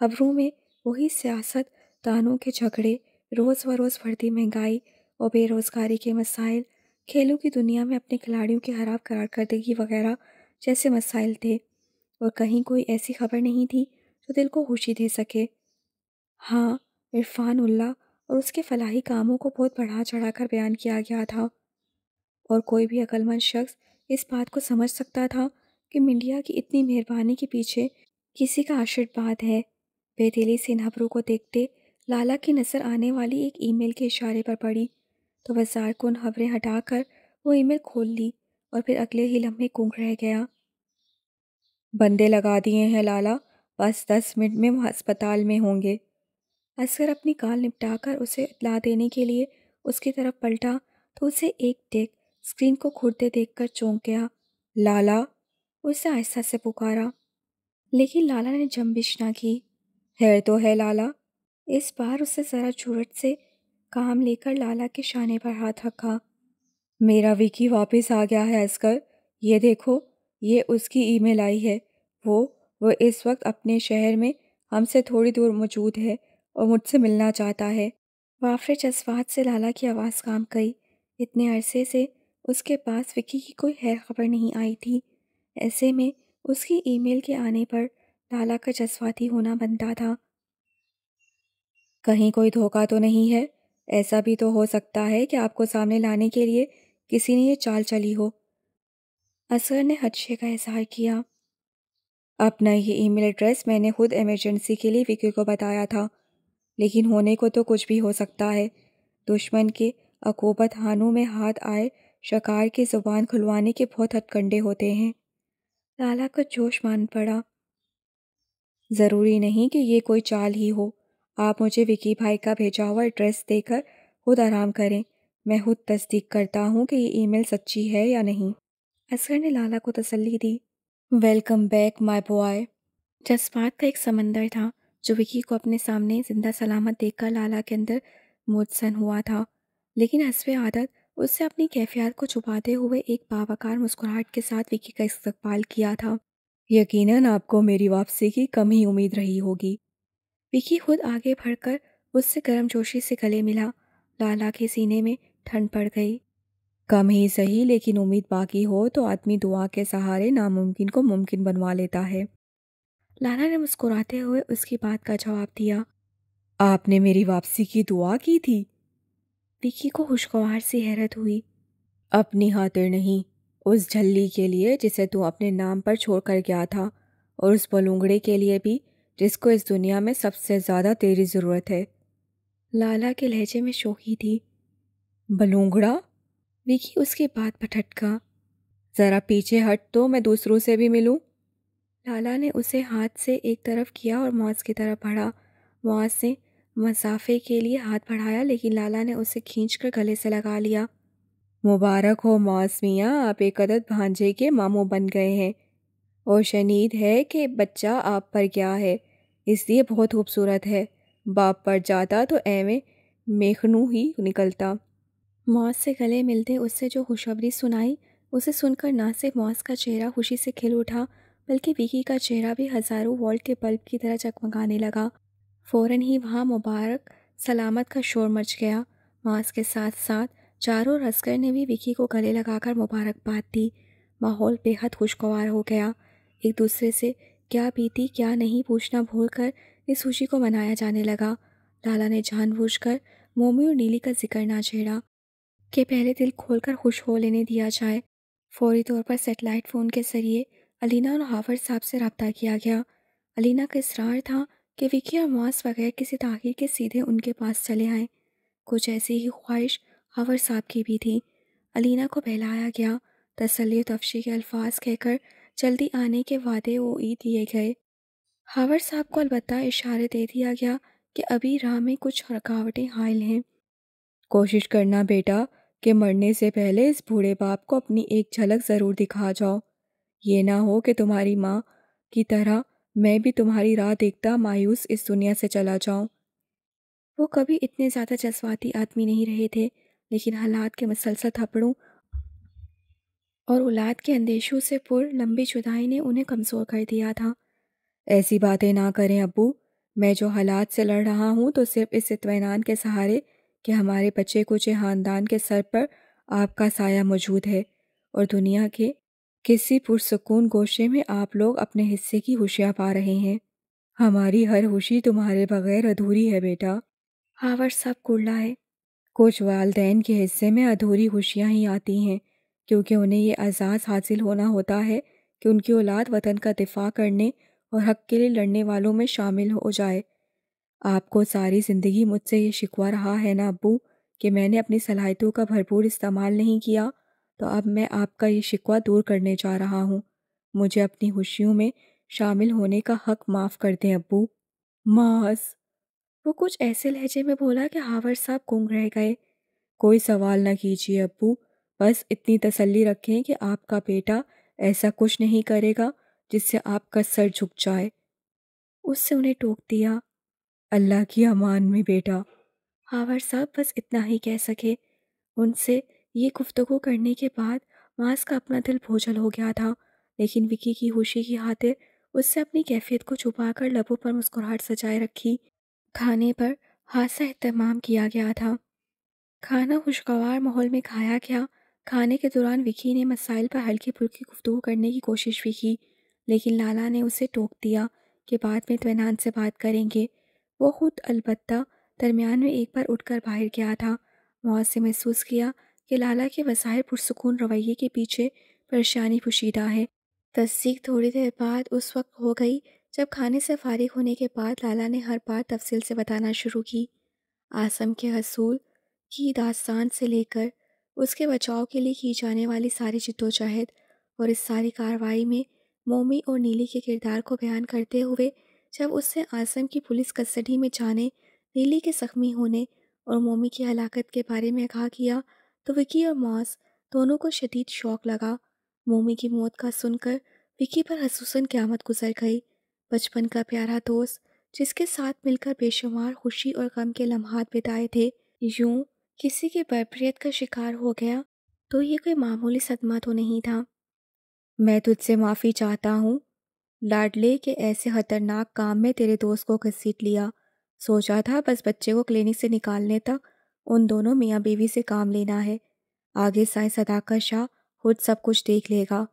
खबरों में वही सियासत दानों के झगड़े रोज़ व रोज़ बढ़ती महंगाई और बेरोज़गारी के मसाइल खेलों की दुनिया में अपने खिलाड़ियों की खराब करार वगैरह जैसे मसाइल थे और कहीं कोई ऐसी खबर नहीं थी जो दिल को खुशी दे सके हाँ इरफान उल्ला और उसके फलाही कामों को बहुत बढ़ा चढ़ाकर बयान किया गया था और कोई भी अक्लमंद शख्स इस बात को समझ सकता था कि मीडिया की इतनी मेहरबानी के पीछे किसी का आशीर्वाद है से सेनाबरू को देखते लाला की नज़र आने वाली एक ईमेल के इशारे पर पड़ी तो बाजार को उन खबरें हटाकर वो ईमेल खोल ली और फिर अगले ही लम्हे कुंग रह गया बंदे लगा दिए हैं लाला बस दस मिनट में वह अस्पताल में होंगे असगर अपनी काल निपटाकर उसे इतला देने के लिए उसकी तरफ पलटा तो उसे एक टेक स्क्रीन को देख देखकर चौंक गया लाला उसे आहिस्ता से पुकारा लेकिन लाला ने जम्बिश ना की है तो है लाला इस बार उससे ज़रा चूरट से काम लेकर लाला के शाने पर हाथ रखा मेरा विकी वापस आ गया है असकर ये देखो ये उसकी ईमेल आई है वो वो इस वक्त अपने शहर में हमसे थोड़ी दूर मौजूद है और मुझसे मिलना चाहता है वाफरे जज्बात से लाला की आवाज़ काम गई इतने अरसे से उसके पास विकी की कोई खैर खबर नहीं आई थी ऐसे में उसकी ईमेल के आने पर लाला का जज्बाती होना बनता था कहीं कोई धोखा तो नहीं है ऐसा भी तो हो सकता है कि आपको सामने लाने के लिए किसी ने ये चाल चली हो असगर ने हदशे का इजहार किया अपना ये ईमेल एड्रेस मैंने खुद इमरजेंसी के लिए विकी को बताया था लेकिन होने को तो कुछ भी हो सकता है दुश्मन के अकोबत हानों में हाथ आए शिकार की ज़ुबान खुलवाने के बहुत हथकंडे होते हैं लाला को जोश मान पड़ा ज़रूरी नहीं कि ये कोई चाल ही हो आप मुझे विकी भाई का भेजा हुआ एड्रेस देकर खुद आराम करें मैं खुद तस्दीक करता हूँ कि ये ईमेल सच्ची है या नहीं असगर ने लाला को तसल्ली दी वेलकम बैक माय बॉय जज्बात का एक समंदर था जो विकी को अपने सामने जिंदा सलामत देखकर लाला के अंदर मुदसन हुआ था लेकिन हसब आदत उससे अपनी कैफियत को छुपाते हुए एक बावकार मुस्कुराहट के साथ विकी का इस्तकबाल किया था यकीनन आपको मेरी वापसी की कम ही उम्मीद रही होगी विकी खुद आगे बढ़कर उससे गर्मजोशी से गले मिला लाला के सीने में ठंड पड़ गई कम ही सही लेकिन उम्मीद बाकी हो तो आदमी दुआ के सहारे नामुमकिन को मुमकिन बनवा लेता है लाला ने मुस्कुराते हुए उसकी बात का जवाब दिया आपने मेरी वापसी की दुआ की थी विकी को खुशगवार सी हैरत हुई अपनी खातिर नहीं उस झल्ली के लिए जिसे तू अपने नाम पर छोड़ कर गया था और उस बलूंगड़े के लिए भी जिसको इस दुनिया में सबसे ज़्यादा तेरी ज़रूरत है लाला के लहजे में शोखी थी बलूंगड़ा विकी उसके बाद पटटका ज़रा पीछे हट तो मैं दूसरों से भी मिलूं। लाला ने उसे हाथ से एक तरफ किया और मौज की तरफ बढ़ा मौज ने मसाफे के लिए हाथ बढ़ाया लेकिन लाला ने उसे खींचकर गले से लगा लिया मुबारक हो मौसमिया आप एक अदद भांजे के मामू बन गए हैं और शनीद है कि बच्चा आप पर क्या है इसलिए बहुत खूबसूरत है बाप पर जाता तो एवें मेखनू ही निकलता मौस से गले मिलते उससे जो खुशबरी सुनाई उसे सुनकर ना सिर्फ मौस का चेहरा खुशी से खिल उठा बल्कि विकी का चेहरा भी हज़ारों वॉल्ट के बल्ब की तरह चकमकाने लगा फ़ौरन ही वहाँ मुबारक सलामत का शोर मच गया मांस के साथ साथ चारों रस्कर ने भी विकी को गले लगाकर मुबारकबाद दी माहौल बेहद खुशगवार हो गया एक दूसरे से क्या बीती क्या नहीं पूछना भूल कर इस खुशी को मनाया जाने लगा लाला ने जानबूझकर मोमी और नीली का जिक्र ना छेड़ा कि पहले दिल खोलकर खुश हो लेने दिया जाए फौरी तौर पर सेटेलाइट फ़ोन के ज़रिए अलीना और हाफर साहब से रबता किया गया अलीना का इसरार था कि विकी और मॉस वगैरह किसी ताखिर के सीधे उनके पास चले आए कुछ ऐसी ही ख्वाहिश हवर साहब की भी थी अलीना को बहलाया गया तसली तफशी के अल्फाज कहकर जल्दी आने के वादे वो ई दिए गए हावर साहब को अलबत् इशारे दे दिया गया कि अभी राह में कुछ रुकावटें हायल हैं कोशिश करना बेटा कि मरने से पहले इस बूढ़े बाप को अपनी एक झलक ज़रूर दिखा जाओ ये ना हो कि तुम्हारी माँ की तरह મેબે તુમहारी રાહ દેખતા مایوس ইস સુનિયા સે چلا જાઉં وہ કભી ઇતને જસવાતી આત્મી નહીં રહેતે લેકિન હાલત કે મસલસલ થપડું ઓર ઉલાદ કે અંદેશો સે પૂર લંબી ચુદાઈ ને ઉને કમzor કરી દિયા થા એસી બાતે ના કરે અબ્બુ મેં જો હાલત સે લડ રહા હું તો સિફ ઇસ તવઇનાન કે સહારે કે હમારે બચે કો જહાનદાન કે સર પર આપકા સાયા મૌजूद હે ઓર દુનિયા કે किसी पुरसकून गोशे में आप लोग अपने हिस्से की खुशियाँ पा रहे हैं हमारी हर खुशी तुम्हारे बगैर अधूरी है बेटा हावर साहब है कुछ वालदेन के हिस्से में अधूरी खुशियाँ ही आती हैं क्योंकि उन्हें ये एजाज़ हासिल होना होता है कि उनकी औलाद वतन का दिफा करने और हक के लिए लड़ने वालों में शामिल हो जाए आपको सारी ज़िंदगी मुझसे ये शिकवा रहा है ना अबू कि मैंने अपनी सलाहितों का भरपूर इस्तेमाल नहीं किया तो अब मैं आपका ये शिकवा दूर करने जा रहा हूँ मुझे अपनी खुशियों में शामिल होने का हक माफ़ कर दें अबू मास वो कुछ ऐसे लहजे में बोला कि हावर साहब गुम रह गए कोई सवाल ना कीजिए अबू बस इतनी तसल्ली रखें कि आपका बेटा ऐसा कुछ नहीं करेगा जिससे आपका सर झुक जाए उससे उन्हें टोक दिया अल्लाह की अमान में बेटा हावर साहब बस इतना ही कह सके उनसे ये गुफ्तगु करने के बाद मास का अपना दिल भोजल हो गया था लेकिन विकी की होशी की खातिर उससे अपनी कैफियत को छुपाकर लबों पर मुस्कुराहट सजाए रखी खाने पर हादसा अहतमाम किया गया था खाना खुशगवार माहौल में खाया गया खाने के दौरान विकी ने मसाइल पर हल्की फुल्की गुफ्तु करने की कोशिश भी की लेकिन लाला ने उसे टोक दिया कि बाद में तवनान से बात करेंगे वो खुद अलबत्ता दरमियान में एक बार उठकर बाहर गया था मौत से महसूस किया कि लाला के वसायर पुरसकून रवैये के पीछे परेशानी पुशीदा है तस्दीक थोड़ी देर बाद उस वक्त हो गई जब खाने से फारिग होने के बाद लाला ने हर बात तफसील से बताना शुरू की आसम के हसूल की दास्तान से लेकर उसके बचाव के लिए की जाने वाली सारी जद्दोजहद और इस सारी कार्रवाई में मोमी और नीली के किरदार को बयान करते हुए जब उससे आसम की पुलिस कस्टडी में जाने नीली के जख्मी होने और मोमी की हलाकत के बारे में आगाह किया तो विकी और मॉस दोनों को शदीद शौक लगा मोमी की मौत का सुनकर विकी पर हसूसन क्यामत गुजर गई बचपन का प्यारा दोस्त जिसके साथ मिलकर बेशुमार खुशी और गम के लम्हात बिताए थे यूं किसी के बर्बरीत का शिकार हो गया तो ये कोई मामूली सदमा तो नहीं था मैं तुझसे माफ़ी चाहता हूँ लाडले के ऐसे ख़तरनाक काम में तेरे दोस्त को घसीट लिया सोचा था बस बच्चे को क्लिनिक से निकालने तक उन दोनों मियाँ बीवी से काम लेना है आगे साय सदाकर शाह खुद सब कुछ देख लेगा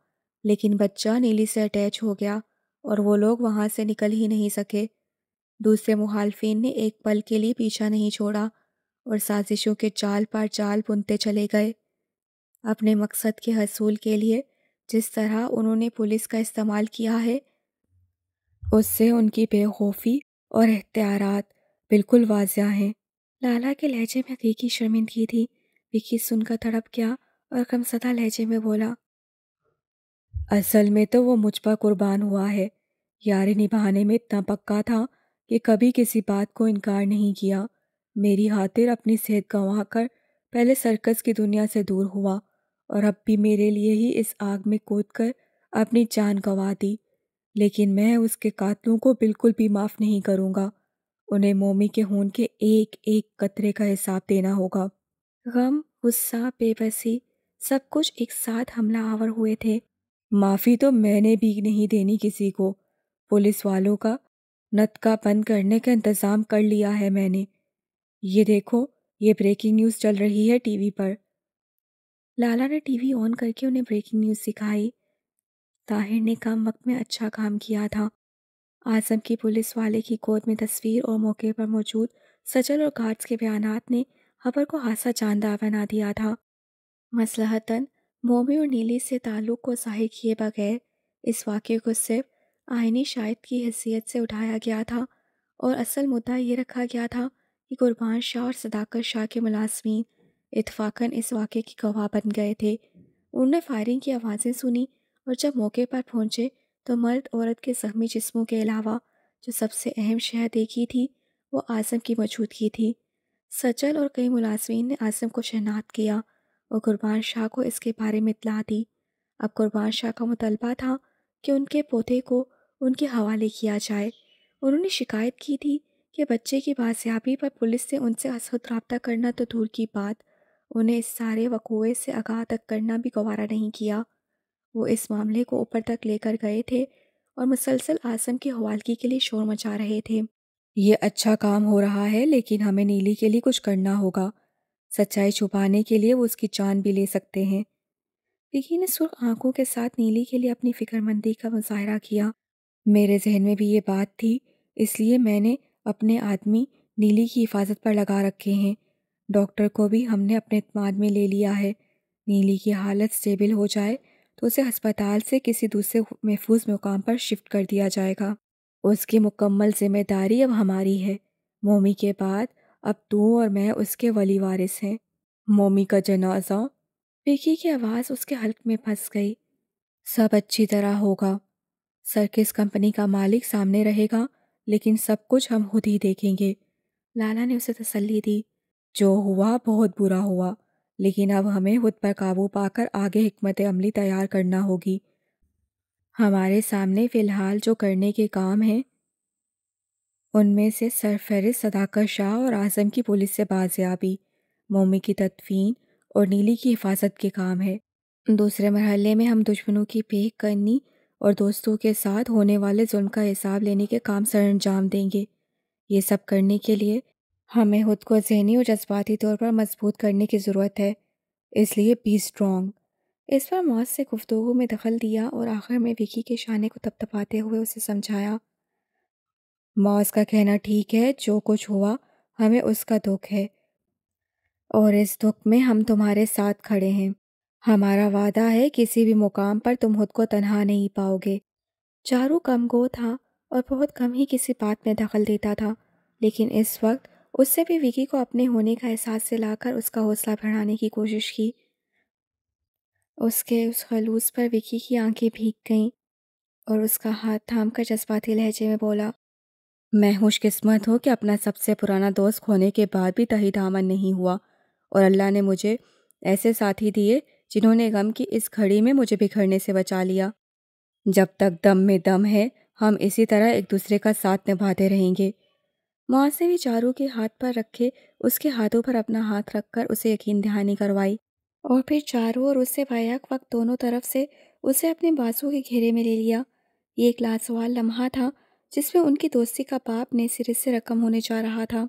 लेकिन बच्चा नीली से अटैच हो गया और वो लोग वहाँ से निकल ही नहीं सके दूसरे मुहालफिन ने एक पल के लिए पीछा नहीं छोड़ा और साजिशों के चाल पर चाल बुनते चले गए अपने मकसद के हसूल के लिए जिस तरह उन्होंने पुलिस का इस्तेमाल किया है उससे उनकी बेखौफी और अख्तियार बिल्कुल वाजिया हैं लाला के लहजे में हकीकी शर्मिंदगी थी विकी सुनकर तड़प गया और कमसदा लहजे में बोला असल में तो वो मुझ पर कुर्बान हुआ है यारी निभाने में इतना पक्का था कि कभी किसी बात को इनकार नहीं किया मेरी हातिर अपनी सेहत गंवा कर पहले सर्कस की दुनिया से दूर हुआ और अब भी मेरे लिए ही इस आग में कूद कर अपनी जान गंवा दी लेकिन मैं उसके कातलों को बिल्कुल भी माफ़ नहीं करूँगा उन्हें मोमी के खून के एक एक कतरे का हिसाब देना होगा गम गुस्सा बेबसी सब कुछ एक साथ हमला आवर हुए थे माफ़ी तो मैंने भी नहीं देनी किसी को पुलिस वालों का नतका बंद करने का इंतज़ाम कर लिया है मैंने ये देखो ये ब्रेकिंग न्यूज़ चल रही है टीवी पर लाला ने टीवी ऑन करके उन्हें ब्रेकिंग न्यूज़ सिखाई ताहिर ने कम वक्त में अच्छा काम किया था आजम की पुलिस वाले की गोद में तस्वीर और मौके पर मौजूद सजल और गार्ड्स के बयान ने खबर को हादसा जानदार बना दिया था मसलहतन मोमी और नीली से ताल्लुक़ को जाहिर किए बगैर इस वाक़े को सिर्फ आइनी शाहिद की हैसियत से उठाया गया था और असल मुद्दा ये रखा गया था कि कुरबान शाह और सदाकत शाह के मुलाजमीन इतफाक़न इस वाक़े की गवाह बन गए थे उन्होंने फायरिंग की आवाज़ें सुनी और जब मौके पर पहुंचे तो मर्द औरत के जख्मी जिस्मों के अलावा जो सबसे अहम शह देखी थी वो आज़म की मौजूदगी थी सचल और कई मुलाजमीन ने आज़म को शहनात किया और क़ुरबान शाह को इसके बारे में इतला दी अब क़ुरबान शाह का मुतलबा था कि उनके पोते को उनके हवाले किया जाए उन्होंने शिकायत की थी कि बच्चे की बाजियाबी पर पुलिस ने उनसे असद रबता करना तो दूर की बात उन्हें इस सारे वकूए से आगाह तक करना भी गवारा नहीं किया वो इस मामले को ऊपर तक लेकर गए थे और मुसलसल आसम की हवालगी के लिए शोर मचा रहे थे ये अच्छा काम हो रहा है लेकिन हमें नीली के लिए कुछ करना होगा सच्चाई छुपाने के लिए वो उसकी जान भी ले सकते हैं विकी ने सुर्ख आंखों के साथ नीली के लिए अपनी फिक्रमंदी का मुजाहरा किया मेरे जहन में भी ये बात थी इसलिए मैंने अपने आदमी नीली की हिफाजत पर लगा रखे हैं डॉक्टर को भी हमने अपने अतमाद में ले लिया है नीली की हालत स्टेबल हो जाए तो उसे अस्पताल से किसी दूसरे महफूज मुकाम पर शिफ्ट कर दिया जाएगा उसकी मुकम्मल जिम्मेदारी अब हमारी है मोमी के बाद अब तू और मैं उसके वली वारिस हैं मोमी का जनाजा विकी की आवाज़ उसके हल्क में फंस गई सब अच्छी तरह होगा सर्किस कंपनी का मालिक सामने रहेगा लेकिन सब कुछ हम खुद ही देखेंगे लाला ने उसे तसल्ली दी जो हुआ बहुत बुरा हुआ लेकिन अब हमें खुद पर काबू पाकर आगे हमत अमली तैयार करना होगी हमारे सामने फ़िलहाल जो करने के काम हैं उनमें से सरफहरिस सदाकत शाह और आज़म की पुलिस से बाजियाबी मोमी की तदफीन और नीली की हिफाजत के काम है दूसरे मरहले में हम दुश्मनों की पेख करनी और दोस्तों के साथ होने वाले जुल्म का हिसाब लेने के काम सर अंजाम देंगे ये सब करने के लिए हमें खुद को जहनी और जज्बाती तौर पर मजबूत करने की ज़रूरत है इसलिए बी स्ट्रॉन्ग इस पर मौत से गुफ्तु में दखल दिया और आखिर में विकी के शाने को तपतपाते हुए उसे समझाया मॉस का कहना ठीक है जो कुछ हुआ हमें उसका दुख है और इस दुख में हम तुम्हारे साथ खड़े हैं हमारा वादा है किसी भी मुकाम पर तुम खुद को तनहा नहीं पाओगे चारू कम गो था और बहुत कम ही किसी बात में दखल देता था लेकिन इस वक्त उससे भी विकी को अपने होने का एहसास दिलाकर उसका हौसला बढ़ाने की कोशिश की उसके उस खलूस पर विकी की आंखें भीग गईं और उसका हाथ थाम कर जज्बाती लहजे में बोला मैं खुशकिस्मत हूँ कि अपना सबसे पुराना दोस्त खोने के बाद भी तही दामन नहीं हुआ और अल्लाह ने मुझे ऐसे साथी दिए जिन्होंने गम की इस घड़ी में मुझे बिखरने से बचा लिया जब तक दम में दम है हम इसी तरह एक दूसरे का साथ निभाते रहेंगे भी चारू के हाथ पर रखे उसके हाथों पर अपना हाथ रखकर उसे यकीन दहानी करवाई और फिर चारू और उससे भयाक वक्त दोनों तरफ से उसे अपने बाजू के घेरे में ले लिया ये एक लाजवाल लम्हा था जिसमें उनकी दोस्ती का पाप ने सिरे से रकम होने जा रहा था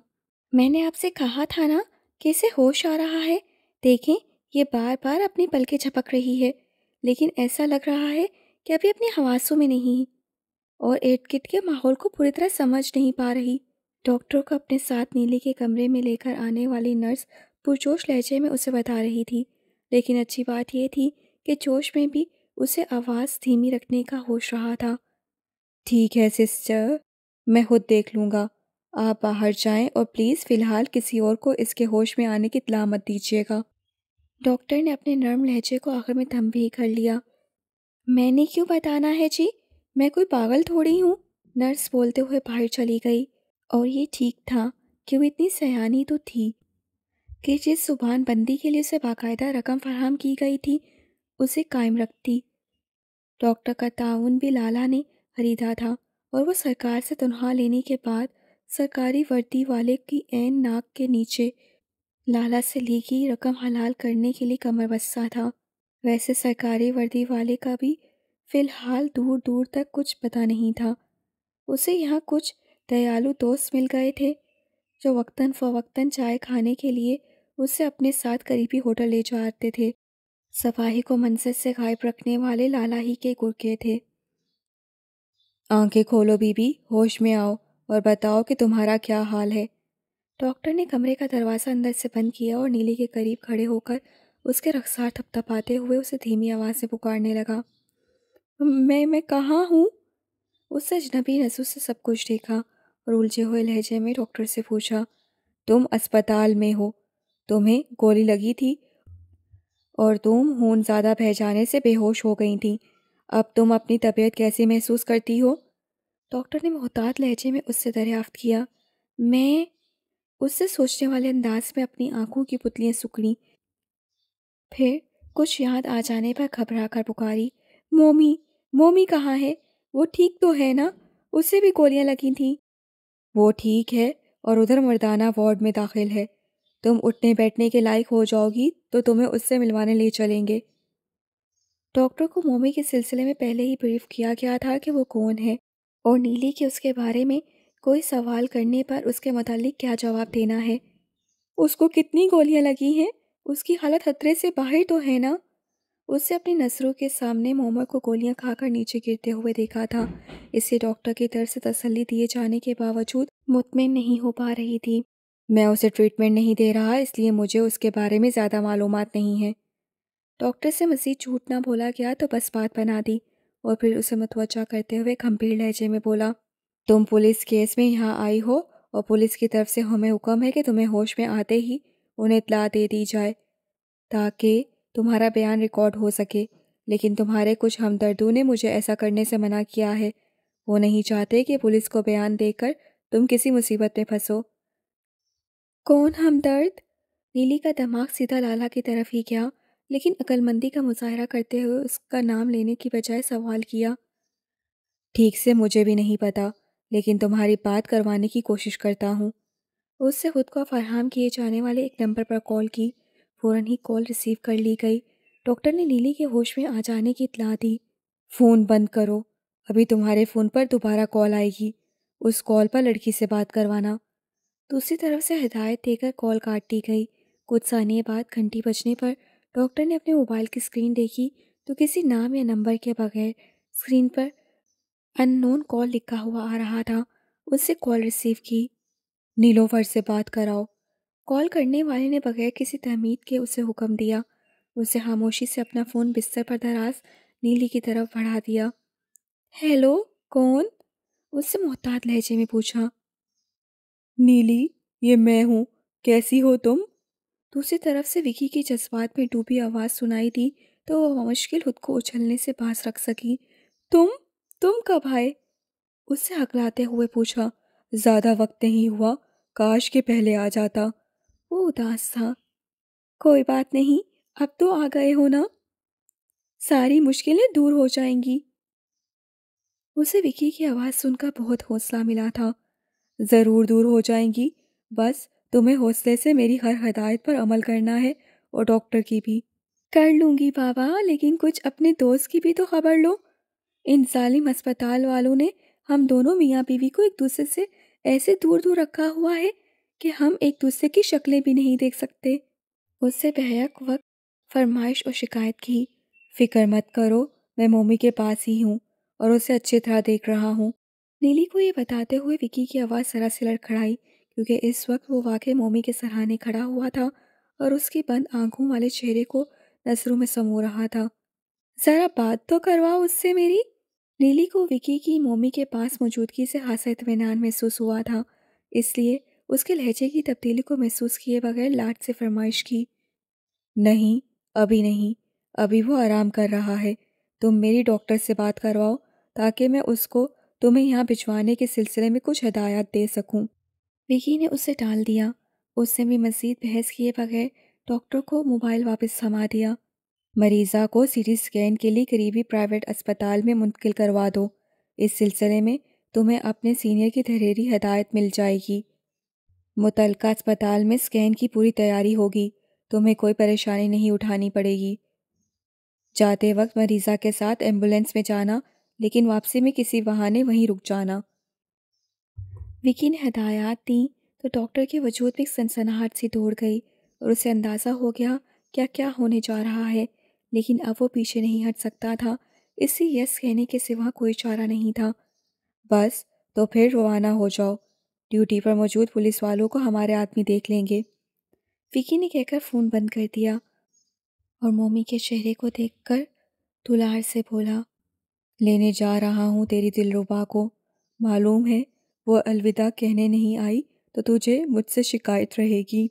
मैंने आपसे कहा था ना कि इसे होश आ रहा है देखें ये बार बार अपनी पलखे झपक रही है लेकिन ऐसा लग रहा है कि अभी अपनी हवासों में नहीं और एटकिट के माहौल को पूरी तरह समझ नहीं पा रही डॉक्टर को अपने साथ नीली के कमरे में लेकर आने वाली नर्स पुरजोश लहजे में उसे बता रही थी लेकिन अच्छी बात यह थी कि जोश में भी उसे आवाज़ धीमी रखने का होश रहा था ठीक है सिस्टर मैं खुद देख लूँगा आप बाहर जाएं और प्लीज़ फ़िलहाल किसी और को इसके होश में आने की इतला मत दीजिएगा डॉक्टर ने अपने नर्म लहजे को आखिर में थम भी कर लिया मैंने क्यों बताना है जी मैं कोई पागल थोड़ी हूँ नर्स बोलते हुए बाहर चली गई और ये ठीक था कि वो इतनी सयानी तो थी कि जिस जुबान बंदी के लिए उसे बाकायदा रकम फराहम की गई थी उसे कायम रखती डॉक्टर का ताउन भी लाला ने खरीदा था और वो सरकार से तनख्वाह लेने के बाद सरकारी वर्दी वाले की एन नाक के नीचे लाला से ली गई रकम हलाल करने के लिए कमर बस्सा था वैसे सरकारी वर्दी वाले का भी फ़िलहाल दूर दूर तक कुछ पता नहीं था उसे यहाँ कुछ दयालु दोस्त मिल गए थे जो वक्तन फ़वक्तन चाय खाने के लिए उसे अपने साथ करीबी होटल ले जाते थे सफाही को मनसद से गायब रखने वाले लाला ही के गुड़के थे आंखें खोलो बीबी होश में आओ और बताओ कि तुम्हारा क्या हाल है डॉक्टर ने कमरे का दरवाज़ा अंदर से बंद किया और नीले के करीब खड़े होकर उसके रखसार थपथपाते हुए उसे धीमी आवाज़ से पुकारने लगा मैं मैं कहाँ हूँ उससे अजनबी नसू से सब कुछ देखा और उलझे हुए लहजे में डॉक्टर से पूछा तुम अस्पताल में हो तुम्हें गोली लगी थी और तुम खून ज़्यादा बह जाने से बेहोश हो गई थी अब तुम अपनी तबीयत कैसे महसूस करती हो डॉक्टर ने मोहतात लहजे में उससे दरियाफ्त किया मैं उससे सोचने वाले अंदाज में अपनी आंखों की पुतलियाँ सुकड़ी फिर कुछ याद आ जाने पर घबरा कर पुकारी मोमी मोमी कहाँ है वो ठीक तो है ना उसे भी गोलियाँ लगी थीं वो ठीक है और उधर मर्दाना वार्ड में दाखिल है तुम उठने बैठने के लायक हो जाओगी तो तुम्हें उससे मिलवाने ले चलेंगे डॉक्टर को मोमी के सिलसिले में पहले ही ब्रीफ किया गया था कि वो कौन है और नीली के उसके बारे में कोई सवाल करने पर उसके मतलब क्या जवाब देना है उसको कितनी गोलियां लगी हैं उसकी हालत खतरे से बाहर तो है ना उससे अपनी नसरों के सामने मोमर को गोलियां खाकर नीचे गिरते हुए देखा था इसे डॉक्टर की तरफ से तसल्ली दिए जाने के बावजूद मुतमिन नहीं हो पा रही थी मैं उसे ट्रीटमेंट नहीं दे रहा इसलिए मुझे उसके बारे में ज़्यादा मालूम नहीं है डॉक्टर से मज़ीद ना बोला गया तो बस बात बना दी और फिर उसे मतवजा करते हुए गंभीर लहजे में बोला तुम पुलिस केस में यहाँ आई हो और पुलिस की तरफ से हमें हुक्म है कि तुम्हें होश में आते ही उन्हें इतला दे दी जाए ताकि तुम्हारा बयान रिकॉर्ड हो सके लेकिन तुम्हारे कुछ हमदर्दों ने मुझे ऐसा करने से मना किया है वो नहीं चाहते कि पुलिस को बयान देकर तुम किसी मुसीबत में फंसो कौन हमदर्द नीली का दिमाग सीधा लाला की तरफ ही गया लेकिन अकलमंदी का मुजाहरा करते हुए उसका नाम लेने की बजाय सवाल किया ठीक से मुझे भी नहीं पता लेकिन तुम्हारी बात करवाने की कोशिश करता हूँ उससे खुद को फरहम किए जाने वाले एक नंबर पर कॉल की फ़ौरन ही कॉल रिसीव कर ली गई डॉक्टर ने नीली के होश में आ जाने की इतला दी फ़ोन बंद करो अभी तुम्हारे फ़ोन पर दोबारा कॉल आएगी उस कॉल पर लड़की से बात करवाना दूसरी तरफ से हिदायत देकर कॉल काट दी गई कुछ सानिए बाद घंटी बजने पर डॉक्टर ने अपने मोबाइल की स्क्रीन देखी तो किसी नाम या नंबर के बगैर स्क्रीन पर अननोन कॉल लिखा हुआ आ रहा था उससे कॉल रिसीव की नीलोफर से बात कराओ कॉल करने वाले ने बगैर किसी तहमीद के उसे हुक्म दिया उसे खामोशी से अपना फ़ोन बिस्तर पर दराज नीली की तरफ बढ़ा दिया हेलो कौन उससे मोहतात लहजे में पूछा नीली ये मैं हूँ कैसी हो तुम दूसरी तरफ से विकी के जज्बात में डूबी आवाज़ सुनाई दी तो वह मुश्किल खुद को उछलने से बास रख सकी तुम तुम कब आए उससे हकलाते हुए पूछा ज़्यादा वक्त नहीं हुआ काश के पहले आ जाता वो उदास था कोई बात नहीं अब तो आ गए हो ना सारी मुश्किलें दूर हो जाएंगी उसे विकी की आवाज़ सुनकर बहुत हौसला मिला था ज़रूर दूर हो जाएंगी बस तुम्हें हौसले से मेरी हर हदायत पर अमल करना है और डॉक्टर की भी कर लूँगी बाबा लेकिन कुछ अपने दोस्त की भी तो खबर लो इन जालिम अस्पताल वालों ने हम दोनों मियाँ बीवी को एक दूसरे से ऐसे दूर दूर रखा हुआ है कि हम एक दूसरे की शक्लें भी नहीं देख सकते उससे बेहक वक्त फरमाइश और शिकायत की फ़िक्र मत करो मैं मोमी के पास ही हूँ और उसे अच्छी तरह देख रहा हूँ नीली को ये बताते हुए विकी की आवाज़ सरा से लड़खड़ाई क्योंकि इस वक्त वो वाकई मोमी के सराहने खड़ा हुआ था और उसकी बंद आंखों वाले चेहरे को नज़रों में समो रहा था ज़रा बात तो करवाओ उससे मेरी नीली को विकी की मोमी के पास मौजूदगी से हासा इतमान महसूस हुआ था इसलिए उसके लहजे की तब्दीली को महसूस किए बगैर लाट से फरमाइश की नहीं अभी नहीं अभी वो आराम कर रहा है तुम मेरी डॉक्टर से बात करवाओ ताकि मैं उसको तुम्हें यहाँ भिजवाने के सिलसिले में कुछ हदायत दे सकूँ विकी ने उसे टाल दिया उससे भी मज़ीद बहस किए बगैर डॉक्टर को मोबाइल वापस थमा दिया मरीज़ा को सीटी स्कैन के लिए करीबी प्राइवेट अस्पताल में मुंतकिल करवा दो इस सिलसिले में तुम्हें अपने सीनियर की तहरीरी हदायत मिल जाएगी मुतल अस्पताल में स्कैन की पूरी तैयारी होगी तुम्हें कोई परेशानी नहीं उठानी पड़ेगी जाते वक्त मरीज़ा के साथ एम्बुलेंस में जाना लेकिन वापसी में किसी बहाने वहीं रुक जाना विकी ने हदायत दी तो डॉक्टर के वजूद में सनसनाहट सी दौड़ गई और उसे अंदाज़ा हो गया क्या क्या होने जा रहा है लेकिन अब वो पीछे नहीं हट सकता था इसी यस कहने के सिवा कोई चारा नहीं था बस तो फिर रवाना हो जाओ ड्यूटी पर मौजूद पुलिस वालों को हमारे आदमी देख लेंगे विकी ने कहकर फ़ोन बंद कर दिया और मोमी के चेहरे को देखकर दुलार से बोला लेने जा रहा हूँ तेरी दिलरुबा को मालूम है वो अलविदा कहने नहीं आई तो तुझे मुझसे शिकायत रहेगी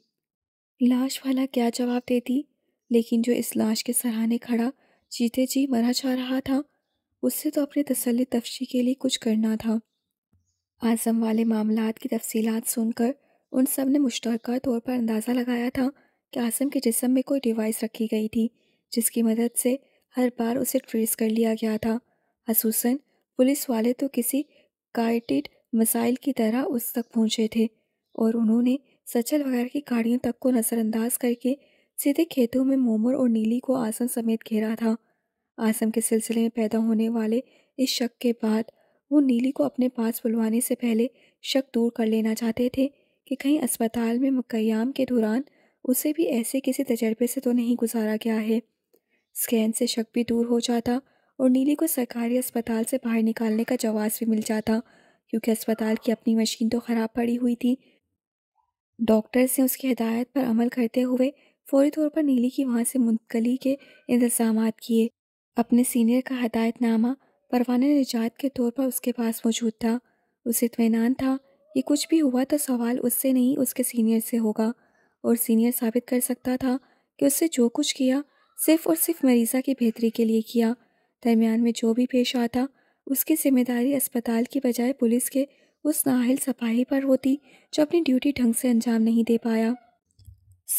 लाश वाला क्या जवाब देती लेकिन जो इस लाश के सराहने खड़ा जीते जी मरा जा रहा था उससे तो अपनी तसली तफशी के लिए कुछ करना था आजम वाले मामला की तफसीलात सुनकर उन सब ने मुश्तर तौर पर अंदाज़ा लगाया था कि आसम के जिसम में कोई डिवाइस रखी गई थी जिसकी मदद से हर बार उसे ट्रेस कर लिया गया था खसूस पुलिस वाले तो किसी गाइडेड मिसाइल की तरह उस तक पहुँचे थे और उन्होंने सचल वगैरह की गाड़ियों तक को नज़रअंदाज करके सीधे खेतों में मोमर और नीली को आसम समेत घेरा था आसम के सिलसिले में पैदा होने वाले इस शक के बाद वो नीली को अपने पास बुलवाने से पहले शक दूर कर लेना चाहते थे कि कहीं अस्पताल में मकयाम के दौरान उसे भी ऐसे किसी तजर्बे से तो नहीं गुजारा गया है स्कैन से शक भी दूर हो जाता और नीली को सरकारी अस्पताल से बाहर निकालने का जवाब भी मिल जाता क्योंकि अस्पताल की अपनी मशीन तो ख़राब पड़ी हुई थी डॉक्टर्स ने उसकी हिदायत पर अमल करते हुए फौरी तौर पर नीली की वहाँ से मुंतकली के इंतजाम किए अपने सीनियर का हदायतनामा परवाना निजात के तौर पर उसके पास मौजूद था उसे इतमान था कि कुछ भी हुआ तो सवाल उससे नहीं उसके सीनियर से होगा और सीनियर साबित कर सकता था कि उससे जो कुछ किया सिर्फ और सिर्फ मरीज़ा की बेहतरी के लिए किया दरमियान में जो भी पेश आता उसकी जिम्मेदारी अस्पताल की बजाय पुलिस के उस नाहल सपाही पर होती जो अपनी ड्यूटी ढंग से अंजाम नहीं दे पाया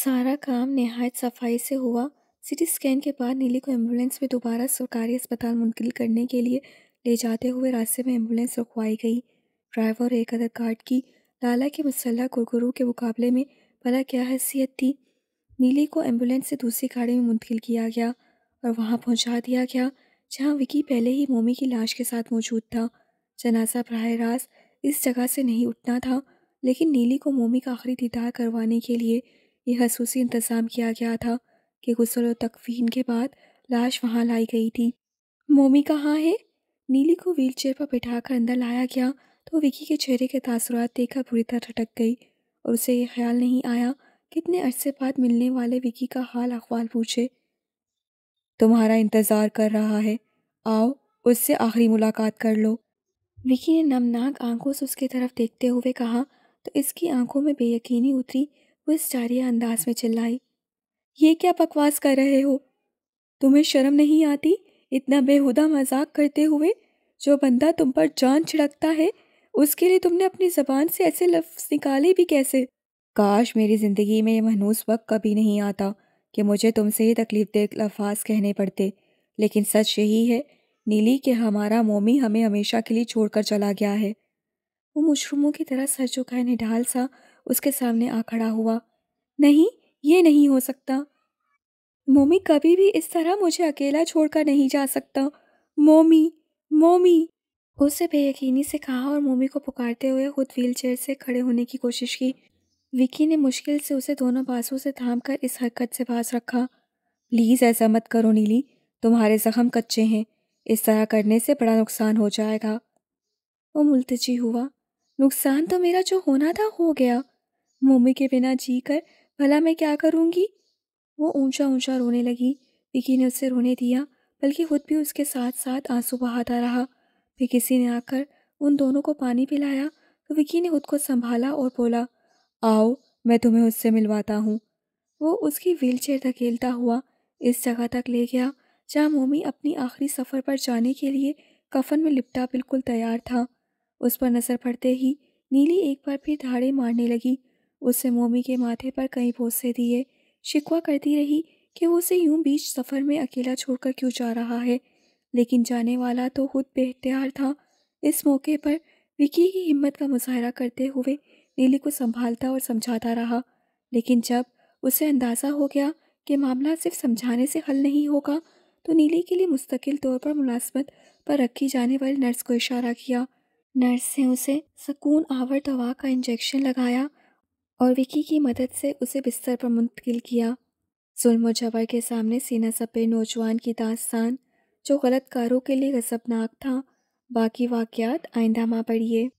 सारा काम नहायत सफाई से हुआ सिटी स्कैन के बाद नीली को एम्बुलेंस में दोबारा सरकारी अस्पताल मुंतकिल करने के लिए ले जाते हुए रास्ते में एम्बुलेंस रुकवाई गई ड्राइवर और एक कार्ड की लाला के मसल्ला गुरगुरु के मुकाबले में भला क्या हैसियत थी नीली को एम्बुलेंस से दूसरी गाड़ी में मुंतकिल किया गया और वहाँ पहुँचा दिया गया जहाँ विकी पहले ही मोमी की लाश के साथ मौजूद था जनाजा बरह रास्त इस जगह से नहीं उठना था लेकिन नीली को मोमी का आखिरी दीदार करवाने के लिए यह खसूसी इंतज़ाम किया गया था कि गुसल और तकफीन के बाद लाश वहाँ लाई गई थी मोमी कहाँ है नीली को व्हीलचेयर पर बिठाकर कर अंदर लाया गया तो विकी के चेहरे के तासरात देखकर बुरी तरह ठटक गई और उसे ये ख्याल नहीं आया कितने अरसे बाद मिलने वाले विकी का हाल अखबाल पूछे तुम्हारा इंतज़ार कर रहा है आओ उससे आखिरी मुलाकात कर लो विकी ने नमनाक आंखों से उसकी तरफ देखते हुए कहा तो इसकी आंखों में बेयकीनी उतरी वो इस चारिया अंदाज में चिल्लाई ये क्या बकवास कर रहे हो तुम्हें शर्म नहीं आती इतना बेहुदा मजाक करते हुए जो बंदा तुम पर जान छिड़कता है उसके लिए तुमने अपनी ज़बान से ऐसे लफ्ज़ निकाले भी कैसे काश मेरी ज़िंदगी में यह महनूस वक्त कभी नहीं आता कि मुझे तुमसे ही तकलीफ देख लफाज कहने पड़ते लेकिन सच यही है नीली के हमारा मोमी हमें हमेशा के लिए छोड़कर चला गया है वो मुशरूमों की तरह सर है निढाल सा उसके सामने आ खड़ा हुआ नहीं ये नहीं हो सकता मोमी कभी भी इस तरह मुझे अकेला छोड़कर नहीं जा सकता मोमी मोमी उसे बेयकीनी से कहा और मोमी को पुकारते हुए खुद व्हीलचेयर से खड़े होने की कोशिश की विकी ने मुश्किल से उसे दोनों बाजू से थाम कर इस हरकत से बाज रखा प्लीज़ ऐसा मत करो नीली तुम्हारे जख्म कच्चे हैं इस तरह करने से बड़ा नुकसान हो जाएगा वो मुलतजी हुआ नुकसान तो मेरा जो होना था हो गया मोमी के बिना जी कर भला मैं क्या करूँगी वो ऊंचा ऊंचा रोने लगी विकी ने उसे रोने दिया बल्कि खुद भी उसके साथ साथ आंसू बहाता रहा फिर किसी ने आकर उन दोनों को पानी पिलाया तो विकी ने खुद को संभाला और बोला आओ मैं तुम्हें उससे मिलवाता हूँ वो उसकी चेयर धकेलता हुआ इस जगह तक ले गया जहाँ मोमी अपनी आखिरी सफ़र पर जाने के लिए कफन में लिपटा बिल्कुल तैयार था उस पर नज़र पड़ते ही नीली एक बार फिर धाड़े मारने लगी उसने मोमी के माथे पर कई भोसे दिए शिकवा करती रही कि वो उसे यूं बीच सफ़र में अकेला छोड़कर क्यों जा रहा है लेकिन जाने वाला तो खुद बेहतियार था इस मौके पर विकी की हिम्मत का मुजाहरा करते हुए नीली को संभालता और समझाता रहा लेकिन जब उसे अंदाज़ा हो गया कि मामला सिर्फ समझाने से हल नहीं होगा तो नीली के लिए मुस्तकिल तौर पर मुलाजमत पर रखी जाने वाली नर्स को इशारा किया नर्स ने उसे सकून आवर दवा का इंजेक्शन लगाया और विकी की मदद से उसे बिस्तर पर मुंतकिल किया जुल्म जबर के सामने सीना सपे नौजवान की दास्तान जो गलत कारों के लिए गजबनाक था बाकी वाक़ आइंदा माँ पढ़िए